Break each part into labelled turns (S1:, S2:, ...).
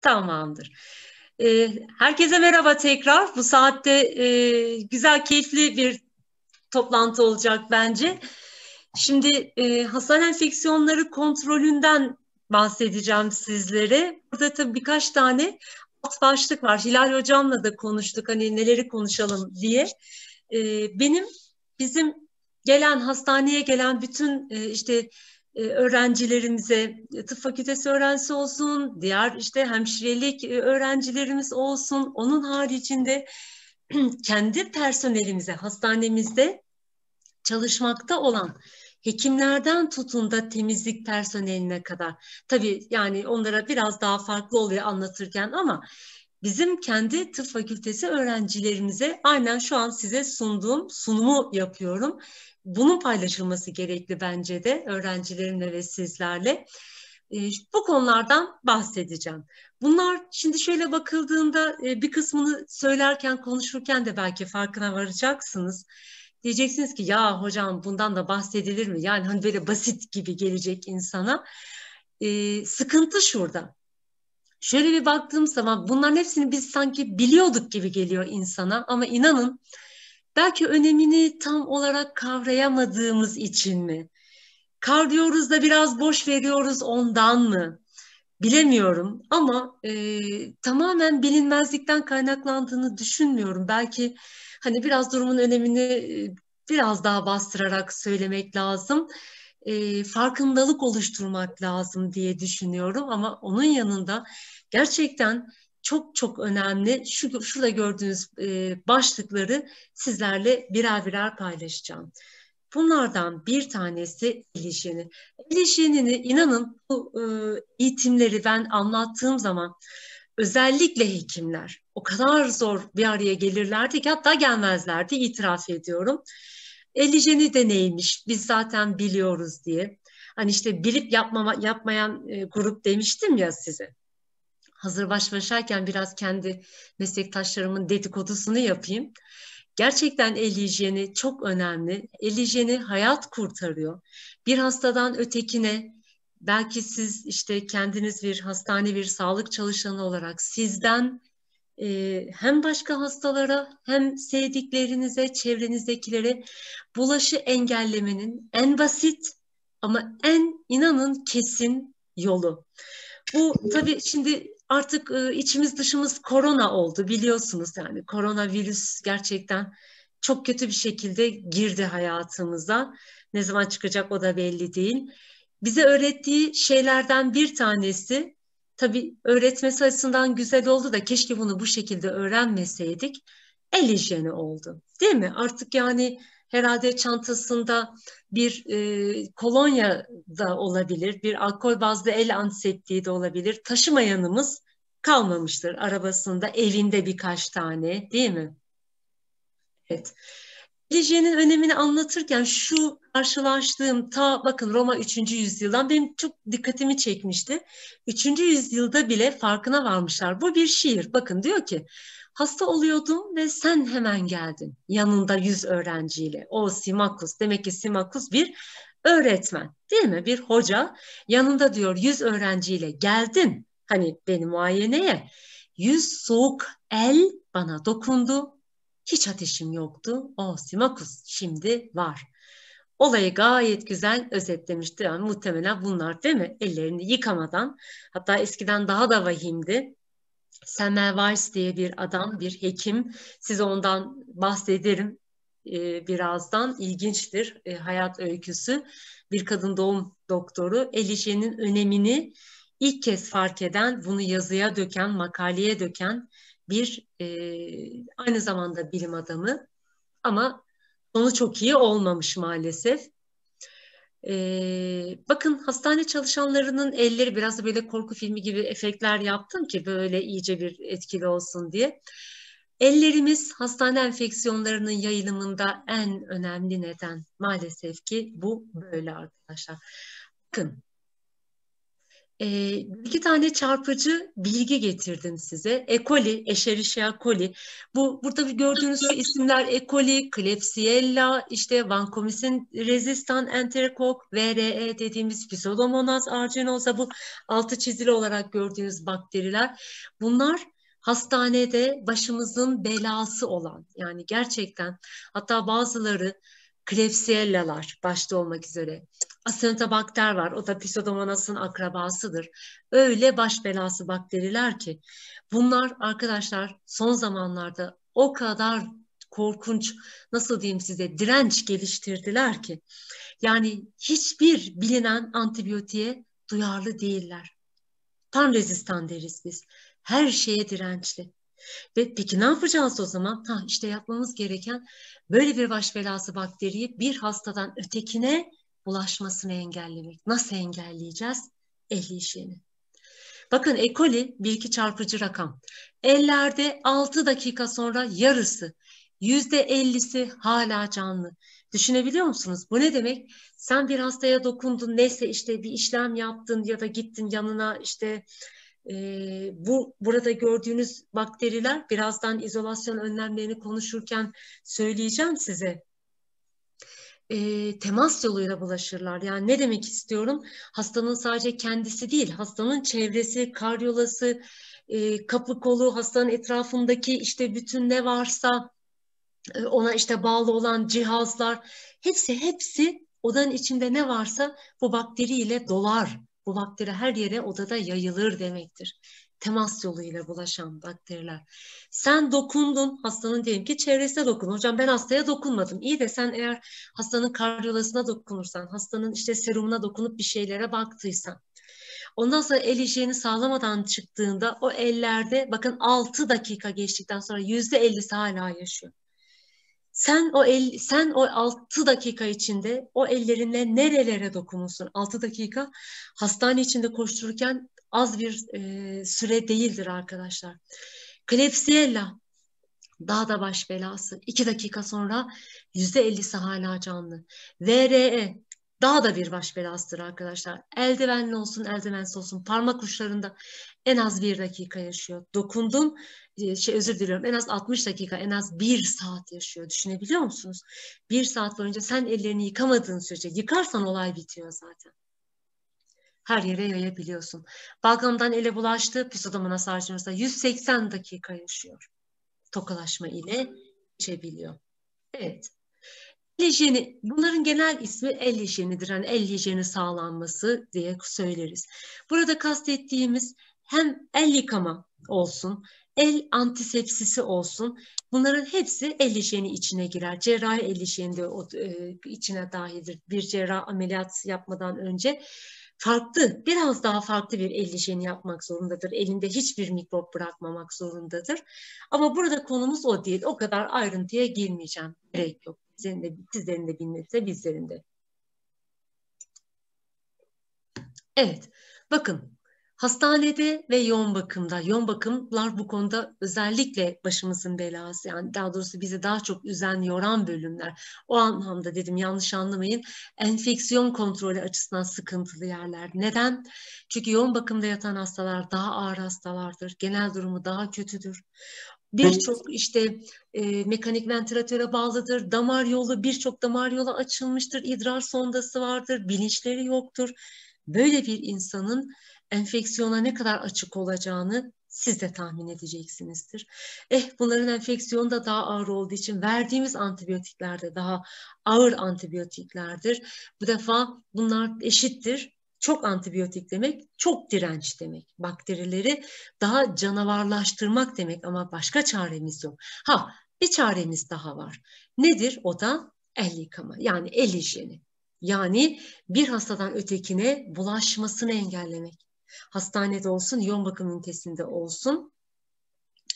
S1: Tamamdır. E, herkese merhaba tekrar. Bu saatte e, güzel, keyifli bir toplantı olacak bence. Şimdi e, hasar enfeksiyonları kontrolünden bahsedeceğim sizlere. Burada tabii birkaç tane alt başlık var. Hilal Hocam'la da konuştuk hani neleri konuşalım diye. E, benim, bizim gelen hastaneye gelen bütün e, işte e, öğrencilerimize e, tıp fakültesi öğrencisi olsun, diğer işte hemşirelik e, öğrencilerimiz olsun. Onun haricinde kendi personelimize, hastanemizde çalışmakta olan hekimlerden tutun da temizlik personeline kadar. Tabii yani onlara biraz daha farklı oluyor anlatırken ama bizim kendi tıp fakültesi öğrencilerimize aynen şu an size sunduğum sunumu yapıyorum. Bunun paylaşılması gerekli bence de öğrencilerimle ve sizlerle. Ee, bu konulardan bahsedeceğim. Bunlar şimdi şöyle bakıldığında e, bir kısmını söylerken konuşurken de belki farkına varacaksınız. Diyeceksiniz ki ya hocam bundan da bahsedilir mi? Yani hani böyle basit gibi gelecek insana. E, sıkıntı şurada şöyle bir baktığım zaman bunların hepsini biz sanki biliyorduk gibi geliyor insana ama inanın belki önemini tam olarak kavrayamadığımız için mi? Kar diyoruz da biraz boş veriyoruz ondan mı? Bilemiyorum ama e, tamamen bilinmezlikten kaynaklandığını düşünmüyorum. Belki hani biraz durumun önemini e, biraz daha bastırarak söylemek lazım e, farkındalık oluşturmak lazım diye düşünüyorum. Ama onun yanında gerçekten çok çok önemli şu şurada gördüğünüz e, başlıkları sizlerle birer birer paylaşacağım. Bunlardan bir tanesi ilişkini. hijyeni. inanın bu e, eğitimleri ben anlattığım zaman özellikle hekimler o kadar zor bir araya gelirlerdi ki hatta gelmezlerdi itiraf ediyorum. Elijeni de neymiş biz zaten biliyoruz diye. Hani işte bilip yapmama, yapmayan e, grup demiştim ya size. Hazır baş başayken biraz kendi meslektaşlarımın dedikodusunu yapayım. Gerçekten elijeni çok önemli. Elijeni hayat kurtarıyor. Bir hastadan ötekine belki siz işte kendiniz bir hastane bir sağlık çalışanı olarak sizden e, hem başka hastalara hem sevdiklerinize, çevrenizdekilere bulaşı engellemenin en basit ama en inanın kesin yolu. Bu tabii şimdi artık e, içimiz dışımız korona oldu biliyorsunuz yani koronavirüs gerçekten çok kötü bir şekilde girdi hayatımıza. Ne zaman çıkacak o da belli değil. Bize öğrettiği şeylerden bir tanesi tabii öğretmesi açısından güzel oldu da keşke bunu bu şekilde öğrenmeseydik. El hijyeni oldu. Değil mi? Artık yani herhalde çantasında bir e, kolonya da olabilir, bir alkol bazlı el antiseptiği de olabilir. Taşımayanımız kalmamıştır arabasında, evinde birkaç tane değil mi? Evet. Hijyenin önemini anlatırken şu karşılaştığım ta bakın Roma 3. yüzyıldan benim çok dikkatimi çekmişti. 3. yüzyılda bile farkına varmışlar. Bu bir şiir. Bakın diyor ki hasta oluyordum ve sen hemen geldin yanında yüz öğrenciyle. O Simakus demek ki Simakus bir öğretmen değil mi? Bir hoca yanında diyor yüz öğrenciyle geldin hani beni muayeneye. Yüz soğuk el bana dokundu hiç ateşim yoktu. O Simakus şimdi var. Olayı gayet güzel özetlemiştir. Yani muhtemelen bunlar değil mi? Ellerini yıkamadan. Hatta eskiden daha da vahimdi. Semmelweis diye bir adam, bir hekim. Size ondan bahsederim e, birazdan. İlginçtir e, hayat öyküsü. Bir kadın doğum doktoru Elişe'nin önemini ilk kez fark eden, bunu yazıya döken, makaleye döken bir e, aynı zamanda bilim adamı ama sonu çok iyi olmamış maalesef. Ee, bakın hastane çalışanlarının elleri biraz da böyle korku filmi gibi efektler yaptım ki böyle iyice bir etkili olsun diye. Ellerimiz hastane enfeksiyonlarının yayılımında en önemli neden maalesef ki bu böyle arkadaşlar. Bakın e, iki tane çarpıcı bilgi getirdim size. E. coli, Escherichia coli. Bu burada gördüğünüz şu isimler e coli, Klebsiella, işte Vancomycin resistant enterokok, VRE dediğimiz Pseudomonas aeruginosa bu altı çizili olarak gördüğünüz bakteriler. Bunlar hastanede başımızın belası olan yani gerçekten hatta bazıları Klebsiella'lar başta olmak üzere Asenobakter var. O da Pseudomonas'ın akrabasıdır. Öyle baş belası bakteriler ki bunlar arkadaşlar son zamanlarda o kadar korkunç nasıl diyeyim size direnç geliştirdiler ki yani hiçbir bilinen antibiyotiğe duyarlı değiller. Tam rezistan deriz biz. Her şeye dirençli. Ve peki ne yapacağız o zaman? Ha, işte yapmamız gereken böyle bir baş belası bakteriyi bir hastadan ötekine bulaşmasını engellemek. Nasıl engelleyeceğiz? El hijyeni. Bakın ekoli bir iki çarpıcı rakam. Ellerde 6 dakika sonra yarısı, yüzde %50'si hala canlı. Düşünebiliyor musunuz? Bu ne demek? Sen bir hastaya dokundun, neyse işte bir işlem yaptın ya da gittin yanına işte e, bu burada gördüğünüz bakteriler birazdan izolasyon önlemlerini konuşurken söyleyeceğim size e, temas yoluyla bulaşırlar. Yani ne demek istiyorum? Hastanın sadece kendisi değil, hastanın çevresi, karyolası, e, kapı kolu, hastanın etrafındaki işte bütün ne varsa e, ona işte bağlı olan cihazlar hepsi hepsi odanın içinde ne varsa bu bakteriyle dolar. Bu bakteri her yere odada yayılır demektir temas yoluyla bulaşan bakteriler. Sen dokundun hastanın diyelim ki çevresine dokun. Hocam ben hastaya dokunmadım. İyi de sen eğer hastanın kardiyolasına dokunursan, hastanın işte serumuna dokunup bir şeylere baktıysan. Ondan sonra el hijyeni sağlamadan çıktığında o ellerde bakın 6 dakika geçtikten sonra %50'si hala yaşıyor. Sen o el, sen o 6 dakika içinde o ellerinle nerelere dokunursun? 6 dakika hastane içinde koştururken az bir e, süre değildir arkadaşlar. Klebsiella daha da baş belası. İki dakika sonra yüzde %50'si hala canlı. VRE daha da bir baş belasıdır arkadaşlar. Eldivenli olsun, eldivensiz olsun. Parmak uçlarında en az bir dakika yaşıyor. Dokundum, e, şey özür diliyorum en az 60 dakika, en az bir saat yaşıyor. Düşünebiliyor musunuz? Bir saat boyunca sen ellerini yıkamadığın sürece yıkarsan olay bitiyor zaten her yere yayabiliyorsun. Balgam'dan ele bulaştığı Pisodamına sarcınızda 180 dakika yaşıyor. Tokalaşma ile geçebiliyor. Evet. El hijyeni, bunların genel ismi el hijyenidir. Yani el hijyeni sağlanması diye söyleriz. Burada kastettiğimiz hem el yıkama olsun, el antisepsisi olsun. Bunların hepsi el hijyeni içine girer. Cerrahi el hijyeni de e, içine dahildir. Bir cerrah ameliyat yapmadan önce farklı, biraz daha farklı bir el hijyeni yapmak zorundadır. Elinde hiçbir mikrop bırakmamak zorundadır. Ama burada konumuz o değil. O kadar ayrıntıya girmeyeceğim. Gerek yok. Sizlerin de, sizlerin de bilmesi bizlerin de. Evet, bakın Hastanede ve yoğun bakımda, yoğun bakımlar bu konuda özellikle başımızın belası yani daha doğrusu bizi daha çok üzen, yoran bölümler. O anlamda dedim yanlış anlamayın enfeksiyon kontrolü açısından sıkıntılı yerler. Neden? Çünkü yoğun bakımda yatan hastalar daha ağır hastalardır, genel durumu daha kötüdür. Birçok işte e, mekanik ventilatöre bağlıdır, damar yolu birçok damar yolu açılmıştır, idrar sondası vardır, bilinçleri yoktur. Böyle bir insanın enfeksiyona ne kadar açık olacağını siz de tahmin edeceksinizdir. Eh bunların enfeksiyonu da daha ağır olduğu için verdiğimiz antibiyotikler de daha ağır antibiyotiklerdir. Bu defa bunlar eşittir. Çok antibiyotik demek çok direnç demek. Bakterileri daha canavarlaştırmak demek ama başka çaremiz yok. Ha bir çaremiz daha var. Nedir o da? El yıkama yani el hijyeni. Yani bir hastadan ötekine bulaşmasını engellemek hastanede olsun, yoğun bakım ünitesinde olsun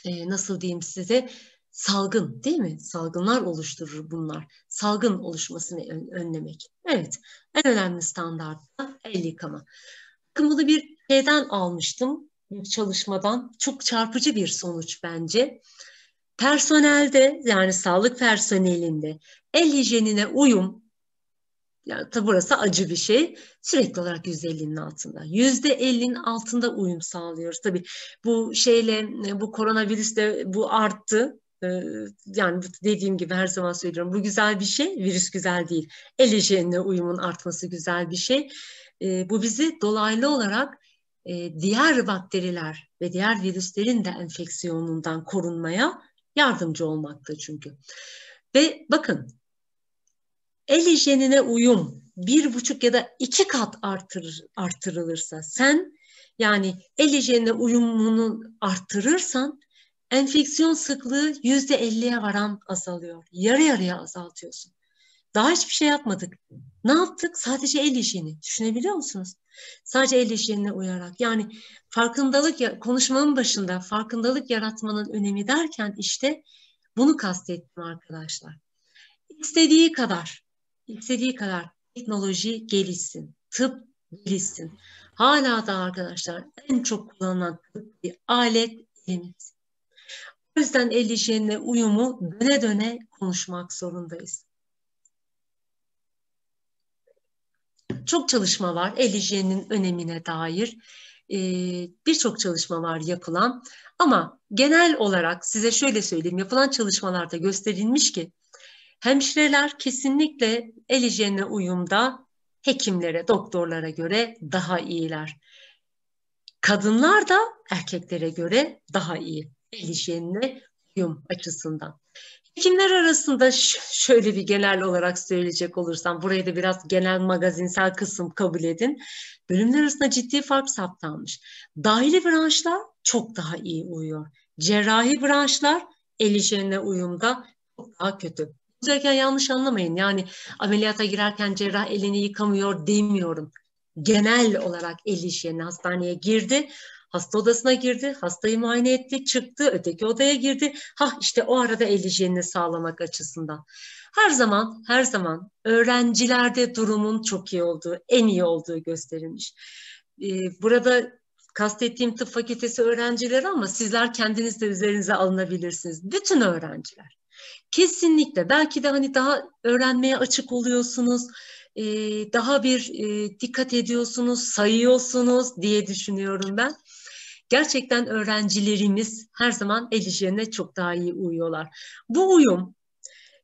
S1: e, nasıl diyeyim size salgın değil mi? Salgınlar oluşturur bunlar. Salgın oluşmasını önlemek. Evet en önemli standart da el yıkama. Bakın bunu bir şeyden almıştım bir çalışmadan. Çok çarpıcı bir sonuç bence. Personelde yani sağlık personelinde el hijyenine uyum yani tabi burası acı bir şey. Sürekli olarak %50'nin altında. %50'nin altında uyum sağlıyoruz. Tabi bu şeyle e, bu de bu arttı. E, yani dediğim gibi her zaman söylüyorum bu güzel bir şey virüs güzel değil. El uyumun artması güzel bir şey. E, bu bizi dolaylı olarak diğer bakteriler ve diğer virüslerin de enfeksiyonundan korunmaya yardımcı olmakta çünkü. Ve bakın el hijyenine uyum bir buçuk ya da iki kat artır, artırılırsa sen yani el hijyenine uyumunu artırırsan enfeksiyon sıklığı yüzde elliye varan azalıyor. Yarı yarıya azaltıyorsun. Daha hiçbir şey yapmadık. Ne yaptık? Sadece el işini. Düşünebiliyor musunuz? Sadece el işine uyarak. Yani farkındalık, konuşmanın başında farkındalık yaratmanın önemi derken işte bunu kastettim arkadaşlar. İstediği kadar istediği kadar teknoloji gelişsin, tıp gelişsin. Hala da arkadaşlar en çok kullanılan bir alet elimiz. O yüzden el hijyenine uyumu döne döne konuşmak zorundayız. Çok çalışma var el hijyeninin önemine dair. Ee, Birçok çalışma var yapılan ama genel olarak size şöyle söyleyeyim yapılan çalışmalarda gösterilmiş ki Hemşireler kesinlikle el hijyenine uyumda hekimlere, doktorlara göre daha iyiler. Kadınlar da erkeklere göre daha iyi el hijyenine uyum açısından. Hekimler arasında şöyle bir genel olarak söyleyecek olursam, burayı da biraz genel magazinsel kısım kabul edin. Bölümler arasında ciddi fark saptanmış. Dahili branşlar çok daha iyi uyuyor. Cerrahi branşlar el hijyenine uyumda çok daha kötü. Özellikle yanlış anlamayın. Yani ameliyata girerken cerrah elini yıkamıyor demiyorum. Genel olarak el iş yerine hastaneye girdi. Hasta odasına girdi, hastayı muayene etti, çıktı, öteki odaya girdi. Ha işte o arada el hijyenini sağlamak açısından. Her zaman, her zaman öğrencilerde durumun çok iyi olduğu, en iyi olduğu gösterilmiş. Ee, burada kastettiğim tıp fakültesi öğrencileri ama sizler kendiniz de üzerinize alınabilirsiniz. Bütün öğrenciler. Kesinlikle. Belki de hani daha öğrenmeye açık oluyorsunuz. E, daha bir e, dikkat ediyorsunuz, sayıyorsunuz diye düşünüyorum ben. Gerçekten öğrencilerimiz her zaman el işlerine çok daha iyi uyuyorlar. Bu uyum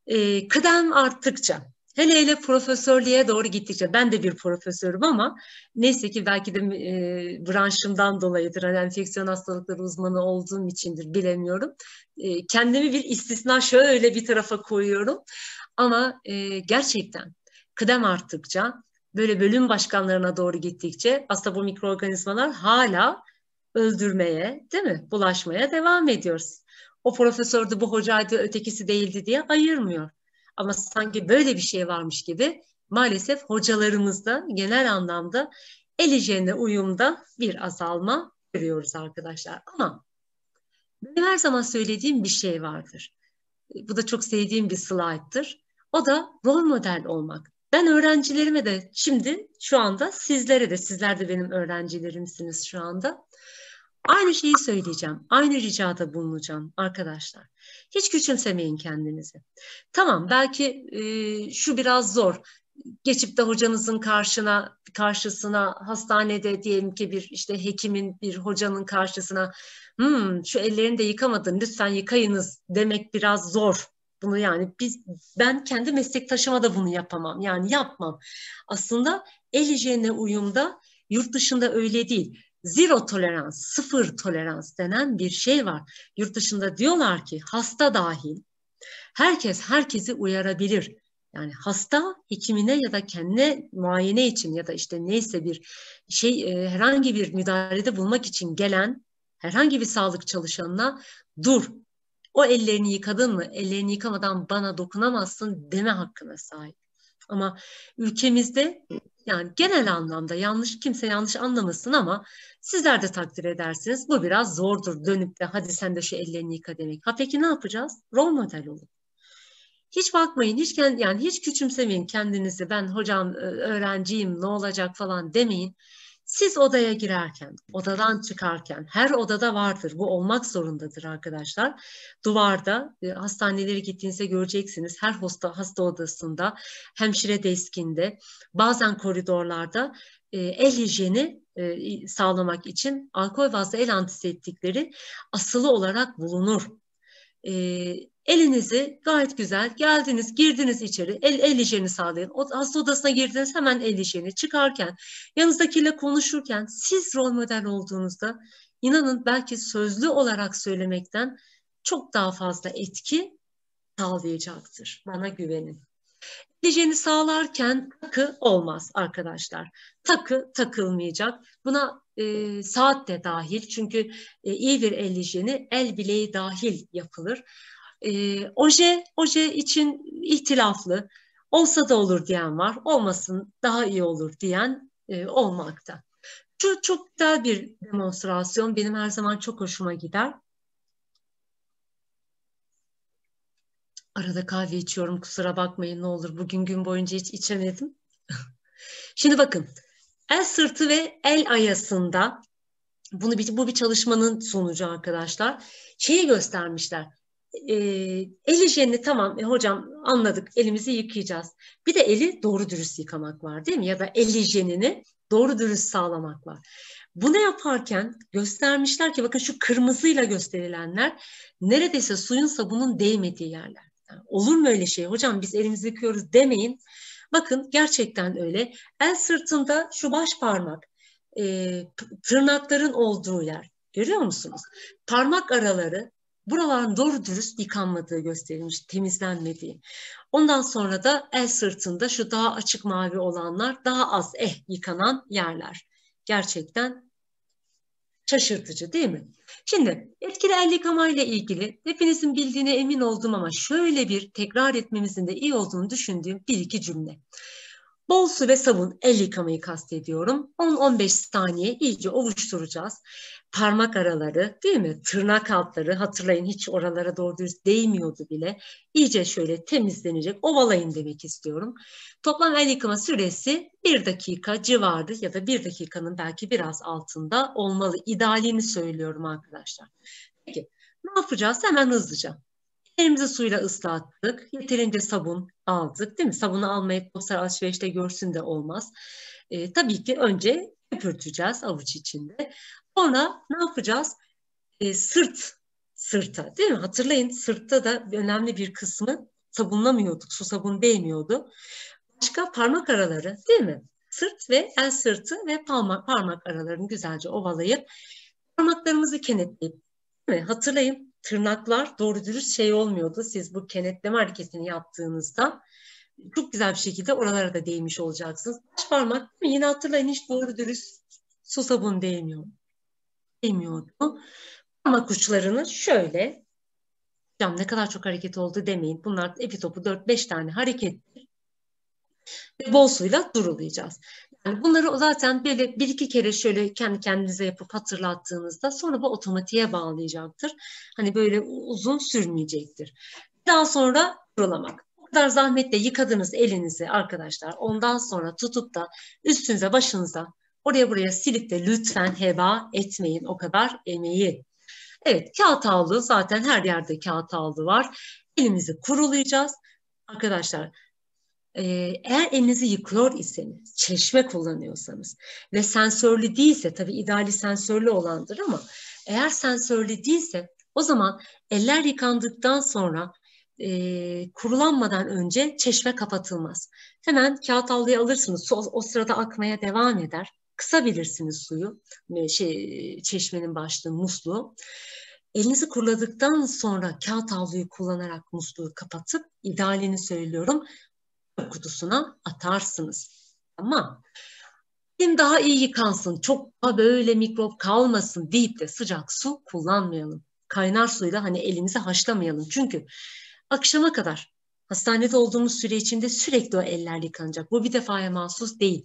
S1: e, kıdem arttıkça, Hele hele profesörlüğe doğru gittikçe ben de bir profesörüm ama neyse ki belki de e, branşımdan dolayıdır. Hani enfeksiyon hastalıkları uzmanı olduğum içindir bilemiyorum. E, kendimi bir istisna şöyle bir tarafa koyuyorum. Ama e, gerçekten kıdem arttıkça böyle bölüm başkanlarına doğru gittikçe aslında bu mikroorganizmalar hala öldürmeye değil mi bulaşmaya devam ediyoruz. O profesördü bu hocaydı ötekisi değildi diye ayırmıyor. Ama sanki böyle bir şey varmış gibi maalesef hocalarımızda genel anlamda el hijyenine uyumda bir azalma görüyoruz arkadaşlar. Ama benim her zaman söylediğim bir şey vardır. Bu da çok sevdiğim bir slayttır. O da rol model olmak. Ben öğrencilerime de şimdi şu anda sizlere de sizler de benim öğrencilerimsiniz şu anda. Aynı şeyi söyleyeceğim. Aynı ricada bulunacağım arkadaşlar. Hiç küçümsemeyin kendinizi. Tamam belki e, şu biraz zor. Geçip de hocanızın karşına karşısına hastanede diyelim ki bir işte hekimin bir hocanın karşısına hmm, şu ellerini de yıkamadın lütfen yıkayınız demek biraz zor bunu yani biz ben kendi meslektaşıma da bunu yapamam. Yani yapmam. Aslında el hijyenine uyumda yurt dışında öyle değil zero tolerans, sıfır tolerans denen bir şey var. Yurt dışında diyorlar ki hasta dahil herkes herkesi uyarabilir. Yani hasta hekimine ya da kendine muayene için ya da işte neyse bir şey e, herhangi bir müdahalede bulmak için gelen herhangi bir sağlık çalışanına dur o ellerini yıkadın mı ellerini yıkamadan bana dokunamazsın deme hakkına sahip. Ama ülkemizde yani genel anlamda yanlış kimse yanlış anlamasın ama sizler de takdir edersiniz. Bu biraz zordur dönüp de hadi sen de şu ellerini yıka demek. Ha peki ne yapacağız? Rol model olun. Hiç bakmayın, hiç yani hiç küçümsemeyin kendinizi. Ben hocam öğrenciyim, ne olacak falan demeyin. Siz odaya girerken, odadan çıkarken her odada vardır. Bu olmak zorundadır arkadaşlar. Duvarda e, hastanelere gittiğinizde göreceksiniz. Her hasta hasta odasında, hemşire deskinde, bazen koridorlarda e, el hijyeni e, sağlamak için alkol bazlı el antiseptikleri asılı olarak bulunur. E, Elinizi gayet güzel geldiniz, girdiniz içeri, el, el hijyeni sağlayın. O, hasta odasına girdiniz hemen el hijyeni. Çıkarken, yanınızdakiyle konuşurken siz rol model olduğunuzda inanın belki sözlü olarak söylemekten çok daha fazla etki sağlayacaktır. Bana güvenin. Diyeceğini sağlarken takı olmaz arkadaşlar. Takı takılmayacak. Buna e, saat de dahil çünkü e, iyi bir el hijyeni el bileği dahil yapılır. E, oje, oje için ihtilaflı. Olsa da olur diyen var, olmasın daha iyi olur diyen e, olmakta. Çok, çok güzel bir demonstrasyon. Benim her zaman çok hoşuma gider. Arada kahve içiyorum kusura bakmayın ne olur. Bugün gün boyunca hiç içemedim. Şimdi bakın el sırtı ve el ayasında bunu bir, bu bir çalışmanın sonucu arkadaşlar. Şeyi göstermişler e, el hijyenini tamam e, hocam anladık elimizi yıkayacağız. Bir de eli doğru dürüst yıkamak var değil mi? Ya da el hijyenini doğru dürüst sağlamak var. Bunu yaparken göstermişler ki bakın şu kırmızıyla gösterilenler neredeyse suyun sabunun değmediği yerler. Yani olur mu öyle şey hocam biz elimizi yıkıyoruz demeyin. Bakın gerçekten öyle. El sırtında şu baş parmak e, tırnakların olduğu yer. Görüyor musunuz? Parmak araları buraların doğru dürüst yıkanmadığı gösterilmiş, temizlenmediği. Ondan sonra da el sırtında şu daha açık mavi olanlar daha az eh yıkanan yerler. Gerçekten şaşırtıcı değil mi? Şimdi etkili el yıkamayla ilgili hepinizin bildiğine emin oldum ama şöyle bir tekrar etmemizin de iyi olduğunu düşündüğüm bir iki cümle. Bol su ve sabun el yıkamayı kastediyorum. 10-15 saniye iyice ovuşturacağız. Parmak araları değil mi? Tırnak altları hatırlayın hiç oralara doğru düz değmiyordu bile. İyice şöyle temizlenecek ovalayın demek istiyorum. Toplam el yıkama süresi 1 dakika civarı ya da 1 dakikanın belki biraz altında olmalı. İdealini söylüyorum arkadaşlar. Peki ne yapacağız? Hemen hızlıca. Elimizi suyla ıslattık. Yeterince sabun aldık değil mi? Sabunu almayıp dostlar alışverişte görsün de olmaz. E, tabii ki önce köpürteceğiz avuç içinde. Sonra ne yapacağız? E, sırt sırta değil mi? Hatırlayın sırtta da önemli bir kısmı sabunlamıyorduk. Su sabun değmiyordu. Başka parmak araları değil mi? Sırt ve el sırtı ve parmak, parmak aralarını güzelce ovalayıp parmaklarımızı kenetleyip değil mi? Hatırlayın tırnaklar doğru dürüst şey olmuyordu. Siz bu kenetleme hareketini yaptığınızda çok güzel bir şekilde oralara da değmiş olacaksınız. Baş parmak yine hatırlayın hiç doğru dürüst su sabun değmiyor. Değmiyordu. Ama uçlarını şöyle Hocam ne kadar çok hareket oldu demeyin. Bunlar epitopu 4-5 tane hareket ve bol suyla durulayacağız. Yani bunları zaten böyle bir iki kere şöyle kendi kendinize yapıp hatırlattığınızda sonra bu otomatiğe bağlayacaktır. Hani böyle uzun sürmeyecektir. Daha sonra kurulamak kadar zahmetle yıkadınız elinizi arkadaşlar. Ondan sonra tutup da üstünüze başınıza oraya buraya silip de lütfen heba etmeyin o kadar emeği. Evet kağıt havlu zaten her yerde kağıt havlu var. Elimizi kurulayacağız. Arkadaşlar ee, eğer elinizi yıkıyor iseniz, çeşme kullanıyorsanız ve sensörlü değilse, tabii ideali sensörlü olandır ama eğer sensörlü değilse o zaman eller yıkandıktan sonra e, kurulanmadan önce çeşme kapatılmaz. Hemen kağıt havluya alırsınız. Su o sırada akmaya devam eder. Kısabilirsiniz suyu, e, şey, çeşmenin başlığı, musluğu. Elinizi kuruladıktan sonra kağıt havluyu kullanarak musluğu kapatıp idealini söylüyorum kutusuna atarsınız. Ama elim daha iyi yıkansın, çok böyle mikrop kalmasın deyip de sıcak su kullanmayalım. Kaynar suyla hani elimizi haşlamayalım. Çünkü akşama kadar hastanede olduğumuz süre içinde sürekli o eller yıkanacak. Bu bir defaya mahsus değil.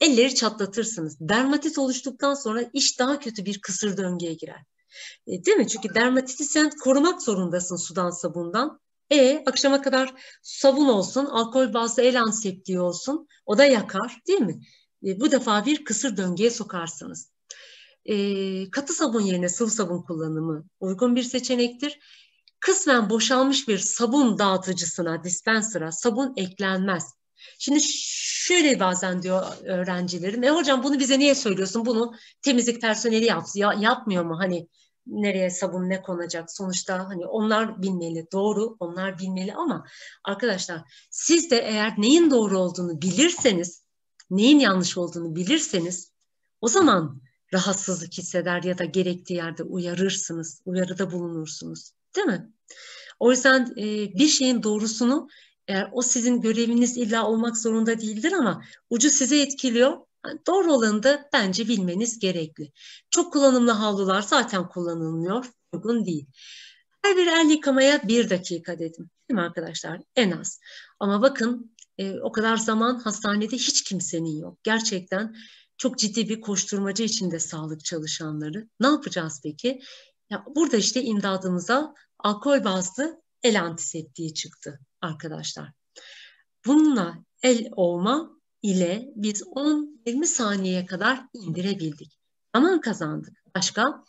S1: Elleri çatlatırsınız. Dermatit oluştuktan sonra iş daha kötü bir kısır döngüye girer. E, değil mi? Çünkü dermatiti sen korumak zorundasın sudan sabundan. E akşama kadar sabun olsun, alkol bazlı el antiseptiği olsun. O da yakar değil mi? E, bu defa bir kısır döngüye sokarsınız. E, katı sabun yerine sıvı sabun kullanımı uygun bir seçenektir. Kısmen boşalmış bir sabun dağıtıcısına, dispenser'a sabun eklenmez. Şimdi şöyle bazen diyor öğrencilerim, e hocam bunu bize niye söylüyorsun? Bunu temizlik personeli yap, ya, yapmıyor mu? Hani nereye sabun ne konacak sonuçta hani onlar bilmeli doğru onlar bilmeli ama arkadaşlar siz de eğer neyin doğru olduğunu bilirseniz neyin yanlış olduğunu bilirseniz o zaman rahatsızlık hisseder ya da gerektiği yerde uyarırsınız uyarıda bulunursunuz değil mi? O yüzden e, bir şeyin doğrusunu eğer o sizin göreviniz illa olmak zorunda değildir ama ucu size etkiliyor Doğru olanı da bence bilmeniz gerekli. Çok kullanımlı havlular zaten kullanılmıyor, uygun değil. Her bir el yıkamaya bir dakika dedim. Değil mi arkadaşlar? En az. Ama bakın e, o kadar zaman hastanede hiç kimsenin yok. Gerçekten çok ciddi bir koşturmaca içinde sağlık çalışanları. Ne yapacağız peki? Ya burada işte imdadımıza alkol bazlı el antiseptiği çıktı arkadaşlar. Bununla el olma ile biz 10-20 saniyeye kadar indirebildik. Zaman kazandık. Başka?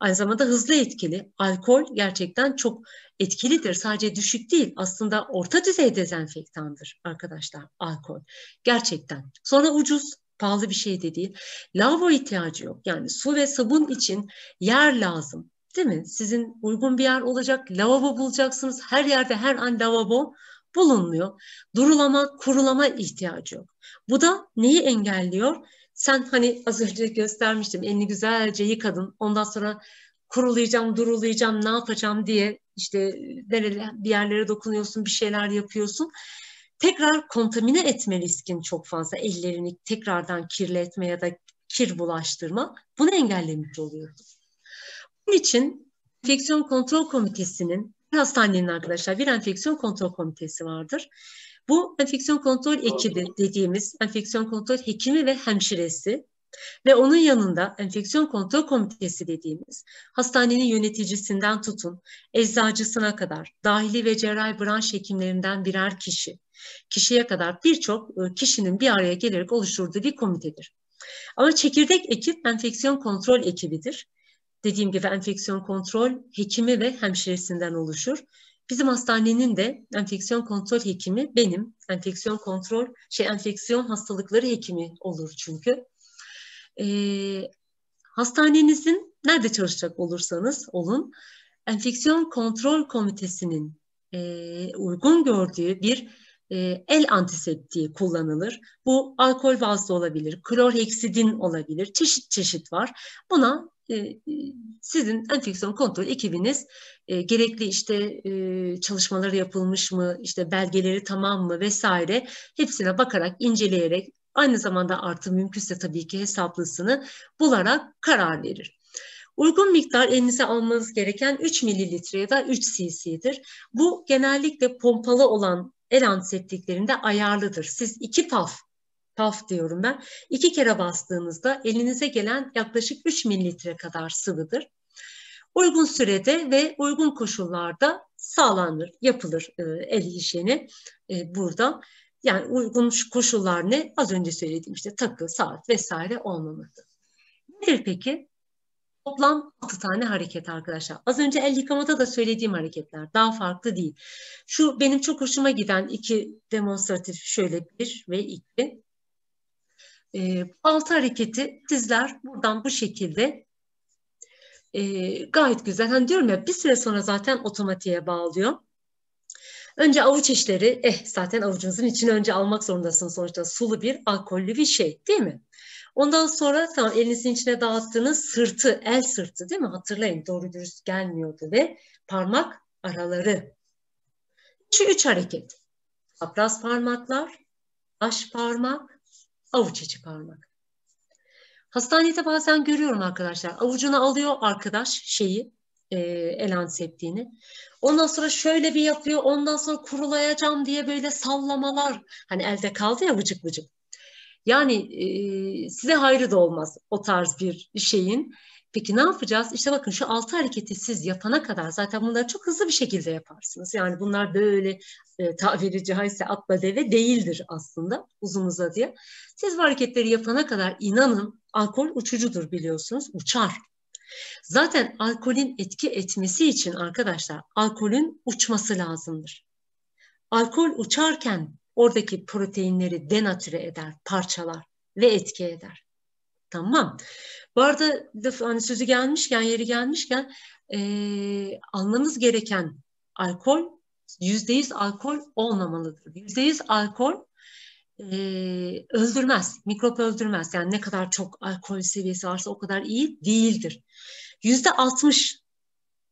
S1: Aynı zamanda hızlı etkili. Alkol gerçekten çok etkilidir. Sadece düşük değil. Aslında orta düzey dezenfektandır arkadaşlar alkol. Gerçekten. Sonra ucuz. Pahalı bir şey de değil. Lavabo ihtiyacı yok. Yani su ve sabun için yer lazım. Değil mi? Sizin uygun bir yer olacak. Lavabo bulacaksınız. Her yerde her an lavabo bulunmuyor. Durulama, kurulama ihtiyacı yok. Bu da neyi engelliyor? Sen hani az önce göstermiştim elini güzelce yıkadın ondan sonra kurulayacağım, durulayacağım, ne yapacağım diye işte nerelere, bir yerlere dokunuyorsun, bir şeyler yapıyorsun. Tekrar kontamine etme riskin çok fazla. Ellerini tekrardan kirletme ya da kir bulaştırma bunu engellemiş oluyor. Bunun için Enfeksiyon Kontrol Komitesi'nin hastanenin arkadaşlar bir enfeksiyon kontrol komitesi vardır. Bu enfeksiyon kontrol ekibi dediğimiz enfeksiyon kontrol hekimi ve hemşiresi ve onun yanında enfeksiyon kontrol komitesi dediğimiz hastanenin yöneticisinden tutun eczacısına kadar dahili ve cerrahi branş hekimlerinden birer kişi kişiye kadar birçok e, kişinin bir araya gelerek oluşturduğu bir komitedir. Ama çekirdek ekip enfeksiyon kontrol ekibidir. Dediğim gibi enfeksiyon kontrol hekimi ve hemşiresinden oluşur. Bizim hastanenin de enfeksiyon kontrol hekimi benim. Enfeksiyon kontrol şey enfeksiyon hastalıkları hekimi olur çünkü. Ee, hastanenizin nerede çalışacak olursanız olun enfeksiyon kontrol komitesinin e, uygun gördüğü bir e, el antiseptiği kullanılır. Bu alkol bazlı olabilir, klorheksidin olabilir, çeşit çeşit var. Buna ee, sizin enfeksiyon kontrol ekibiniz e, gerekli işte e, çalışmaları yapılmış mı, işte belgeleri tamam mı vesaire hepsine bakarak, inceleyerek aynı zamanda artı mümkünse tabii ki hesaplısını bularak karar verir. Uygun miktar elinize almanız gereken 3 mililitre ya da 3 cc'dir. Bu genellikle pompalı olan el antiseptiklerinde ayarlıdır. Siz 2 paf taf diyorum ben. İki kere bastığınızda elinize gelen yaklaşık 3 mililitre kadar sıvıdır. Uygun sürede ve uygun koşullarda sağlanır, yapılır e, el hijyeni e, burada. Yani uygun koşullar ne? Az önce söylediğim işte takı, saat vesaire olmamalı. Nedir peki? Toplam 6 tane hareket arkadaşlar. Az önce el yıkamada da söylediğim hareketler daha farklı değil. Şu benim çok hoşuma giden iki demonstratif şöyle bir ve iki. E, altı hareketi sizler buradan bu şekilde e, gayet güzel. Hani diyorum ya bir süre sonra zaten otomatiğe bağlıyor. Önce avuç içleri, eh zaten avucunuzun içini önce almak zorundasınız sonuçta sulu bir alkollü bir şey değil mi? Ondan sonra tamam elinizin içine dağıttığınız sırtı, el sırtı değil mi? Hatırlayın doğru dürüst gelmiyordu ve parmak araları. Şu üç hareket. Çapraz parmaklar, baş parmak, avuç içi parmak. Hastanede bazen görüyorum arkadaşlar. Avucuna alıyor arkadaş şeyi, e, el antiseptiğini. Ondan sonra şöyle bir yapıyor. Ondan sonra kurulayacağım diye böyle sallamalar. Hani elde kaldı ya vıcık vıcık. Yani e, size hayrı da olmaz o tarz bir şeyin. Peki ne yapacağız? İşte bakın şu altı hareketi siz yapana kadar zaten bunları çok hızlı bir şekilde yaparsınız. Yani bunlar böyle e, tabiri caizse atla deve değildir aslında uzun uzadıya. Siz bu hareketleri yapana kadar inanın alkol uçucudur biliyorsunuz uçar. Zaten alkolün etki etmesi için arkadaşlar alkolün uçması lazımdır. Alkol uçarken oradaki proteinleri denatüre eder, parçalar ve etki eder. Tamam. Bu arada hani sözü gelmişken, yeri gelmişken e, almanız gereken alkol yüzdeyiz alkol olmamalıdır. Yüzdeyiz alkol e, öldürmez, mikrop öldürmez. Yani ne kadar çok alkol seviyesi varsa o kadar iyi değildir. Yüzde altmış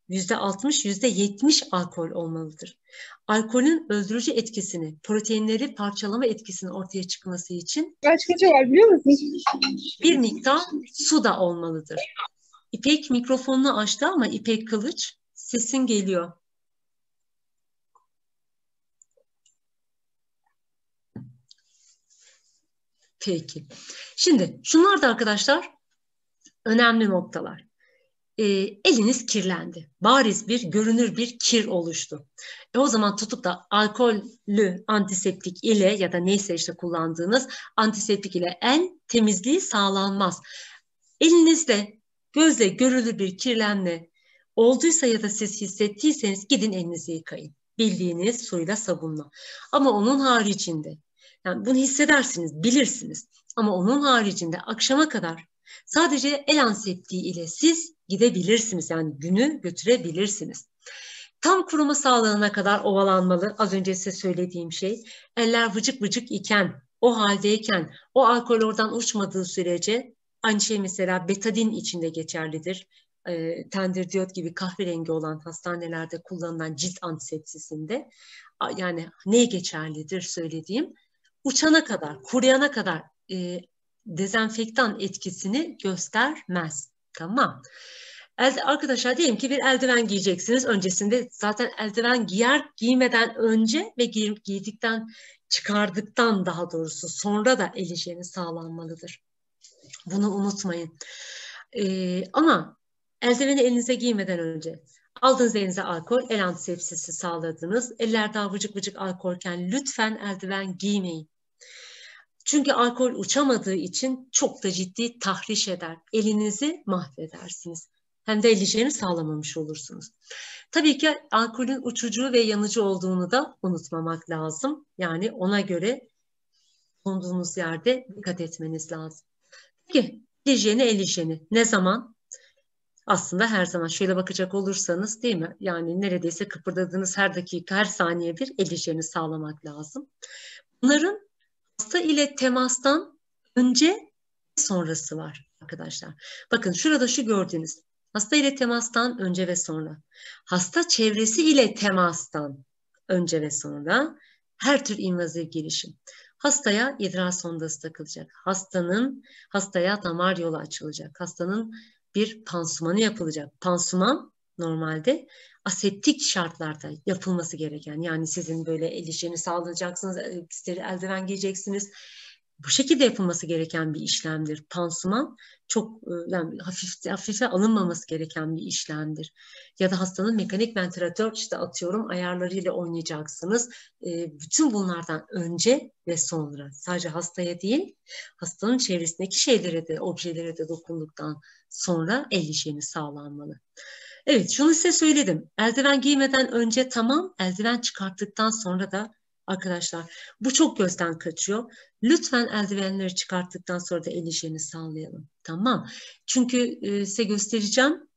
S1: yüzde %60, yüzde %70 alkol olmalıdır. Alkolün öldürücü etkisini, proteinleri parçalama etkisinin ortaya çıkması için kaç var biliyor musun? Bir miktar su da olmalıdır. İpek mikrofonunu açtı ama İpek Kılıç sesin geliyor. Peki. Şimdi şunlar da arkadaşlar önemli noktalar e, eliniz kirlendi. Bariz bir, görünür bir kir oluştu. E o zaman tutup da alkollü antiseptik ile ya da neyse işte kullandığınız antiseptik ile en temizliği sağlanmaz. Elinizde gözle görülür bir kirlenme olduysa ya da siz hissettiyseniz gidin elinizi yıkayın. Bildiğiniz suyla sabunla. Ama onun haricinde yani bunu hissedersiniz, bilirsiniz. Ama onun haricinde akşama kadar sadece el antiseptiği ile siz gidebilirsiniz. Yani günü götürebilirsiniz. Tam kuruma sağlanana kadar ovalanmalı. Az önce size söylediğim şey. Eller vıcık vıcık iken, o haldeyken, o alkol oradan uçmadığı sürece aynı şey mesela betadin içinde geçerlidir. E, ee, tendir diyot gibi kahverengi olan hastanelerde kullanılan cilt antiseptisinde, yani ne geçerlidir söylediğim uçana kadar, kuruyana kadar e, dezenfektan etkisini göstermez. Tamam. arkadaşlar diyelim ki bir eldiven giyeceksiniz. Öncesinde zaten eldiven giyer giymeden önce ve giy, giydikten çıkardıktan daha doğrusu sonra da el hijyeni sağlanmalıdır. Bunu unutmayın. Ee, ama eldiveni elinize giymeden önce aldığınız elinize alkol, el antisepsisi sağladınız. Eller daha vıcık vıcık alkolken lütfen eldiven giymeyin. Çünkü alkol uçamadığı için çok da ciddi tahriş eder. Elinizi mahvedersiniz. Hem de el sağlamamış olursunuz. Tabii ki alkolün uçucu ve yanıcı olduğunu da unutmamak lazım. Yani ona göre bulunduğunuz yerde dikkat etmeniz lazım. Peki elijeni elijeni ne zaman? Aslında her zaman şöyle bakacak olursanız değil mi? Yani neredeyse kıpırdadığınız her dakika her saniye bir elijeni sağlamak lazım. Bunların hasta ile temastan önce sonrası var arkadaşlar. Bakın şurada şu gördüğünüz hasta ile temastan önce ve sonra. Hasta çevresi ile temastan önce ve sonra her tür invaziv girişim. Hastaya idrar sondası takılacak. Hastanın hastaya damar yolu açılacak. Hastanın bir pansumanı yapılacak. Pansuman normalde asettik şartlarda yapılması gereken yani sizin böyle el işlerini sağlayacaksınız, e, eldiven giyeceksiniz. Bu şekilde yapılması gereken bir işlemdir. Pansuman çok e, yani hafif, hafife alınmaması gereken bir işlemdir. Ya da hastanın mekanik ventilatör işte atıyorum ayarlarıyla oynayacaksınız. E, bütün bunlardan önce ve sonra sadece hastaya değil hastanın çevresindeki şeylere de objelere de dokunduktan sonra el işlemi sağlanmalı. Evet şunu size söyledim. Eldiven giymeden önce tamam, eldiven çıkarttıktan sonra da arkadaşlar bu çok gözden kaçıyor. Lütfen eldivenleri çıkarttıktan sonra da el hijyenini sağlayalım. Tamam. Çünkü e, size göstereceğim